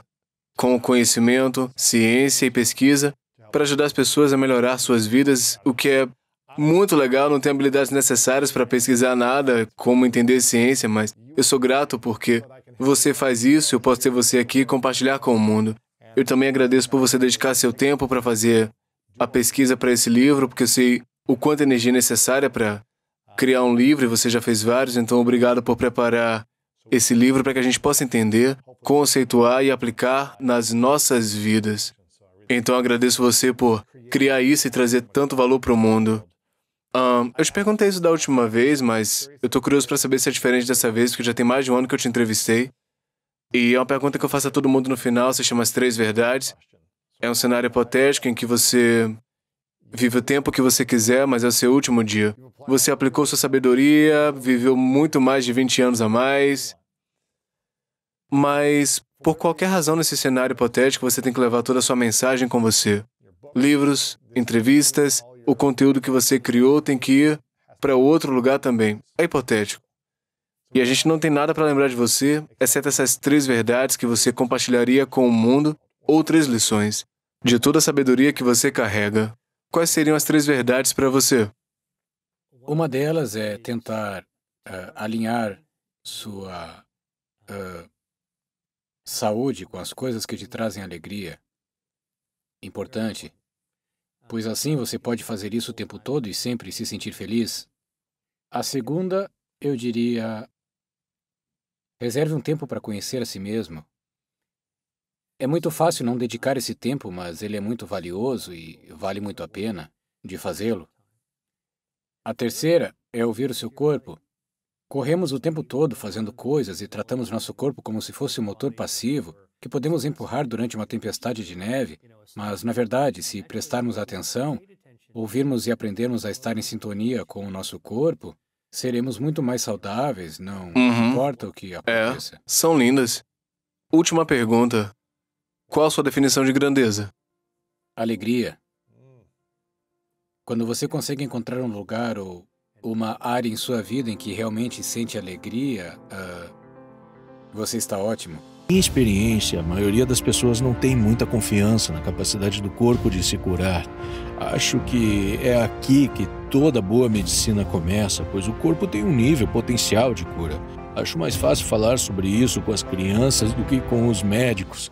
com conhecimento, ciência e pesquisa para ajudar as pessoas a melhorar suas vidas, o que é muito legal, não tenho habilidades necessárias para pesquisar nada, como entender ciência, mas eu sou grato porque você faz isso, eu posso ter você aqui e compartilhar com o mundo. Eu também agradeço por você dedicar seu tempo para fazer a pesquisa para esse livro, porque eu sei o quanto energia é necessária para criar um livro, e você já fez vários, então obrigado por preparar esse livro para que a gente possa entender conceituar e aplicar nas nossas vidas. Então agradeço você por criar isso e trazer tanto valor para o mundo. Um, eu te perguntei isso da última vez, mas eu estou curioso para saber se é diferente dessa vez, porque já tem mais de um ano que eu te entrevistei. E é uma pergunta que eu faço a todo mundo no final, se chama As Três Verdades. É um cenário hipotético em que você vive o tempo que você quiser, mas é o seu último dia. Você aplicou sua sabedoria, viveu muito mais de 20 anos a mais, mas, por qualquer razão nesse cenário hipotético, você tem que levar toda a sua mensagem com você. Livros, entrevistas, o conteúdo que você criou tem que ir para outro lugar também. É hipotético. E a gente não tem nada para lembrar de você, exceto essas três verdades que você compartilharia com o mundo ou três lições de toda a sabedoria que você carrega. Quais seriam as três verdades para você? Uma delas é tentar uh, alinhar sua uh, Saúde com as coisas que te trazem alegria. Importante, pois assim você pode fazer isso o tempo todo e sempre se sentir feliz. A segunda, eu diria, reserve um tempo para conhecer a si mesmo. É muito fácil não dedicar esse tempo, mas ele é muito valioso e vale muito a pena de fazê-lo. A terceira é ouvir o seu corpo. Corremos o tempo todo fazendo coisas e tratamos nosso corpo como se fosse um motor passivo que podemos empurrar durante uma tempestade de neve, mas, na verdade, se prestarmos atenção, ouvirmos e aprendermos a estar em sintonia com o nosso corpo, seremos muito mais saudáveis, não uhum. importa o que é, aconteça. É, são lindas. Última pergunta. Qual a sua definição de grandeza? Alegria. Quando você consegue encontrar um lugar ou uma área em sua vida em que realmente sente alegria, uh, você está ótimo. Em experiência, a maioria das pessoas não tem muita confiança na capacidade do corpo de se curar. Acho que é aqui que toda boa medicina começa, pois o corpo tem um nível potencial de cura. Acho mais fácil falar sobre isso com as crianças do que com os médicos.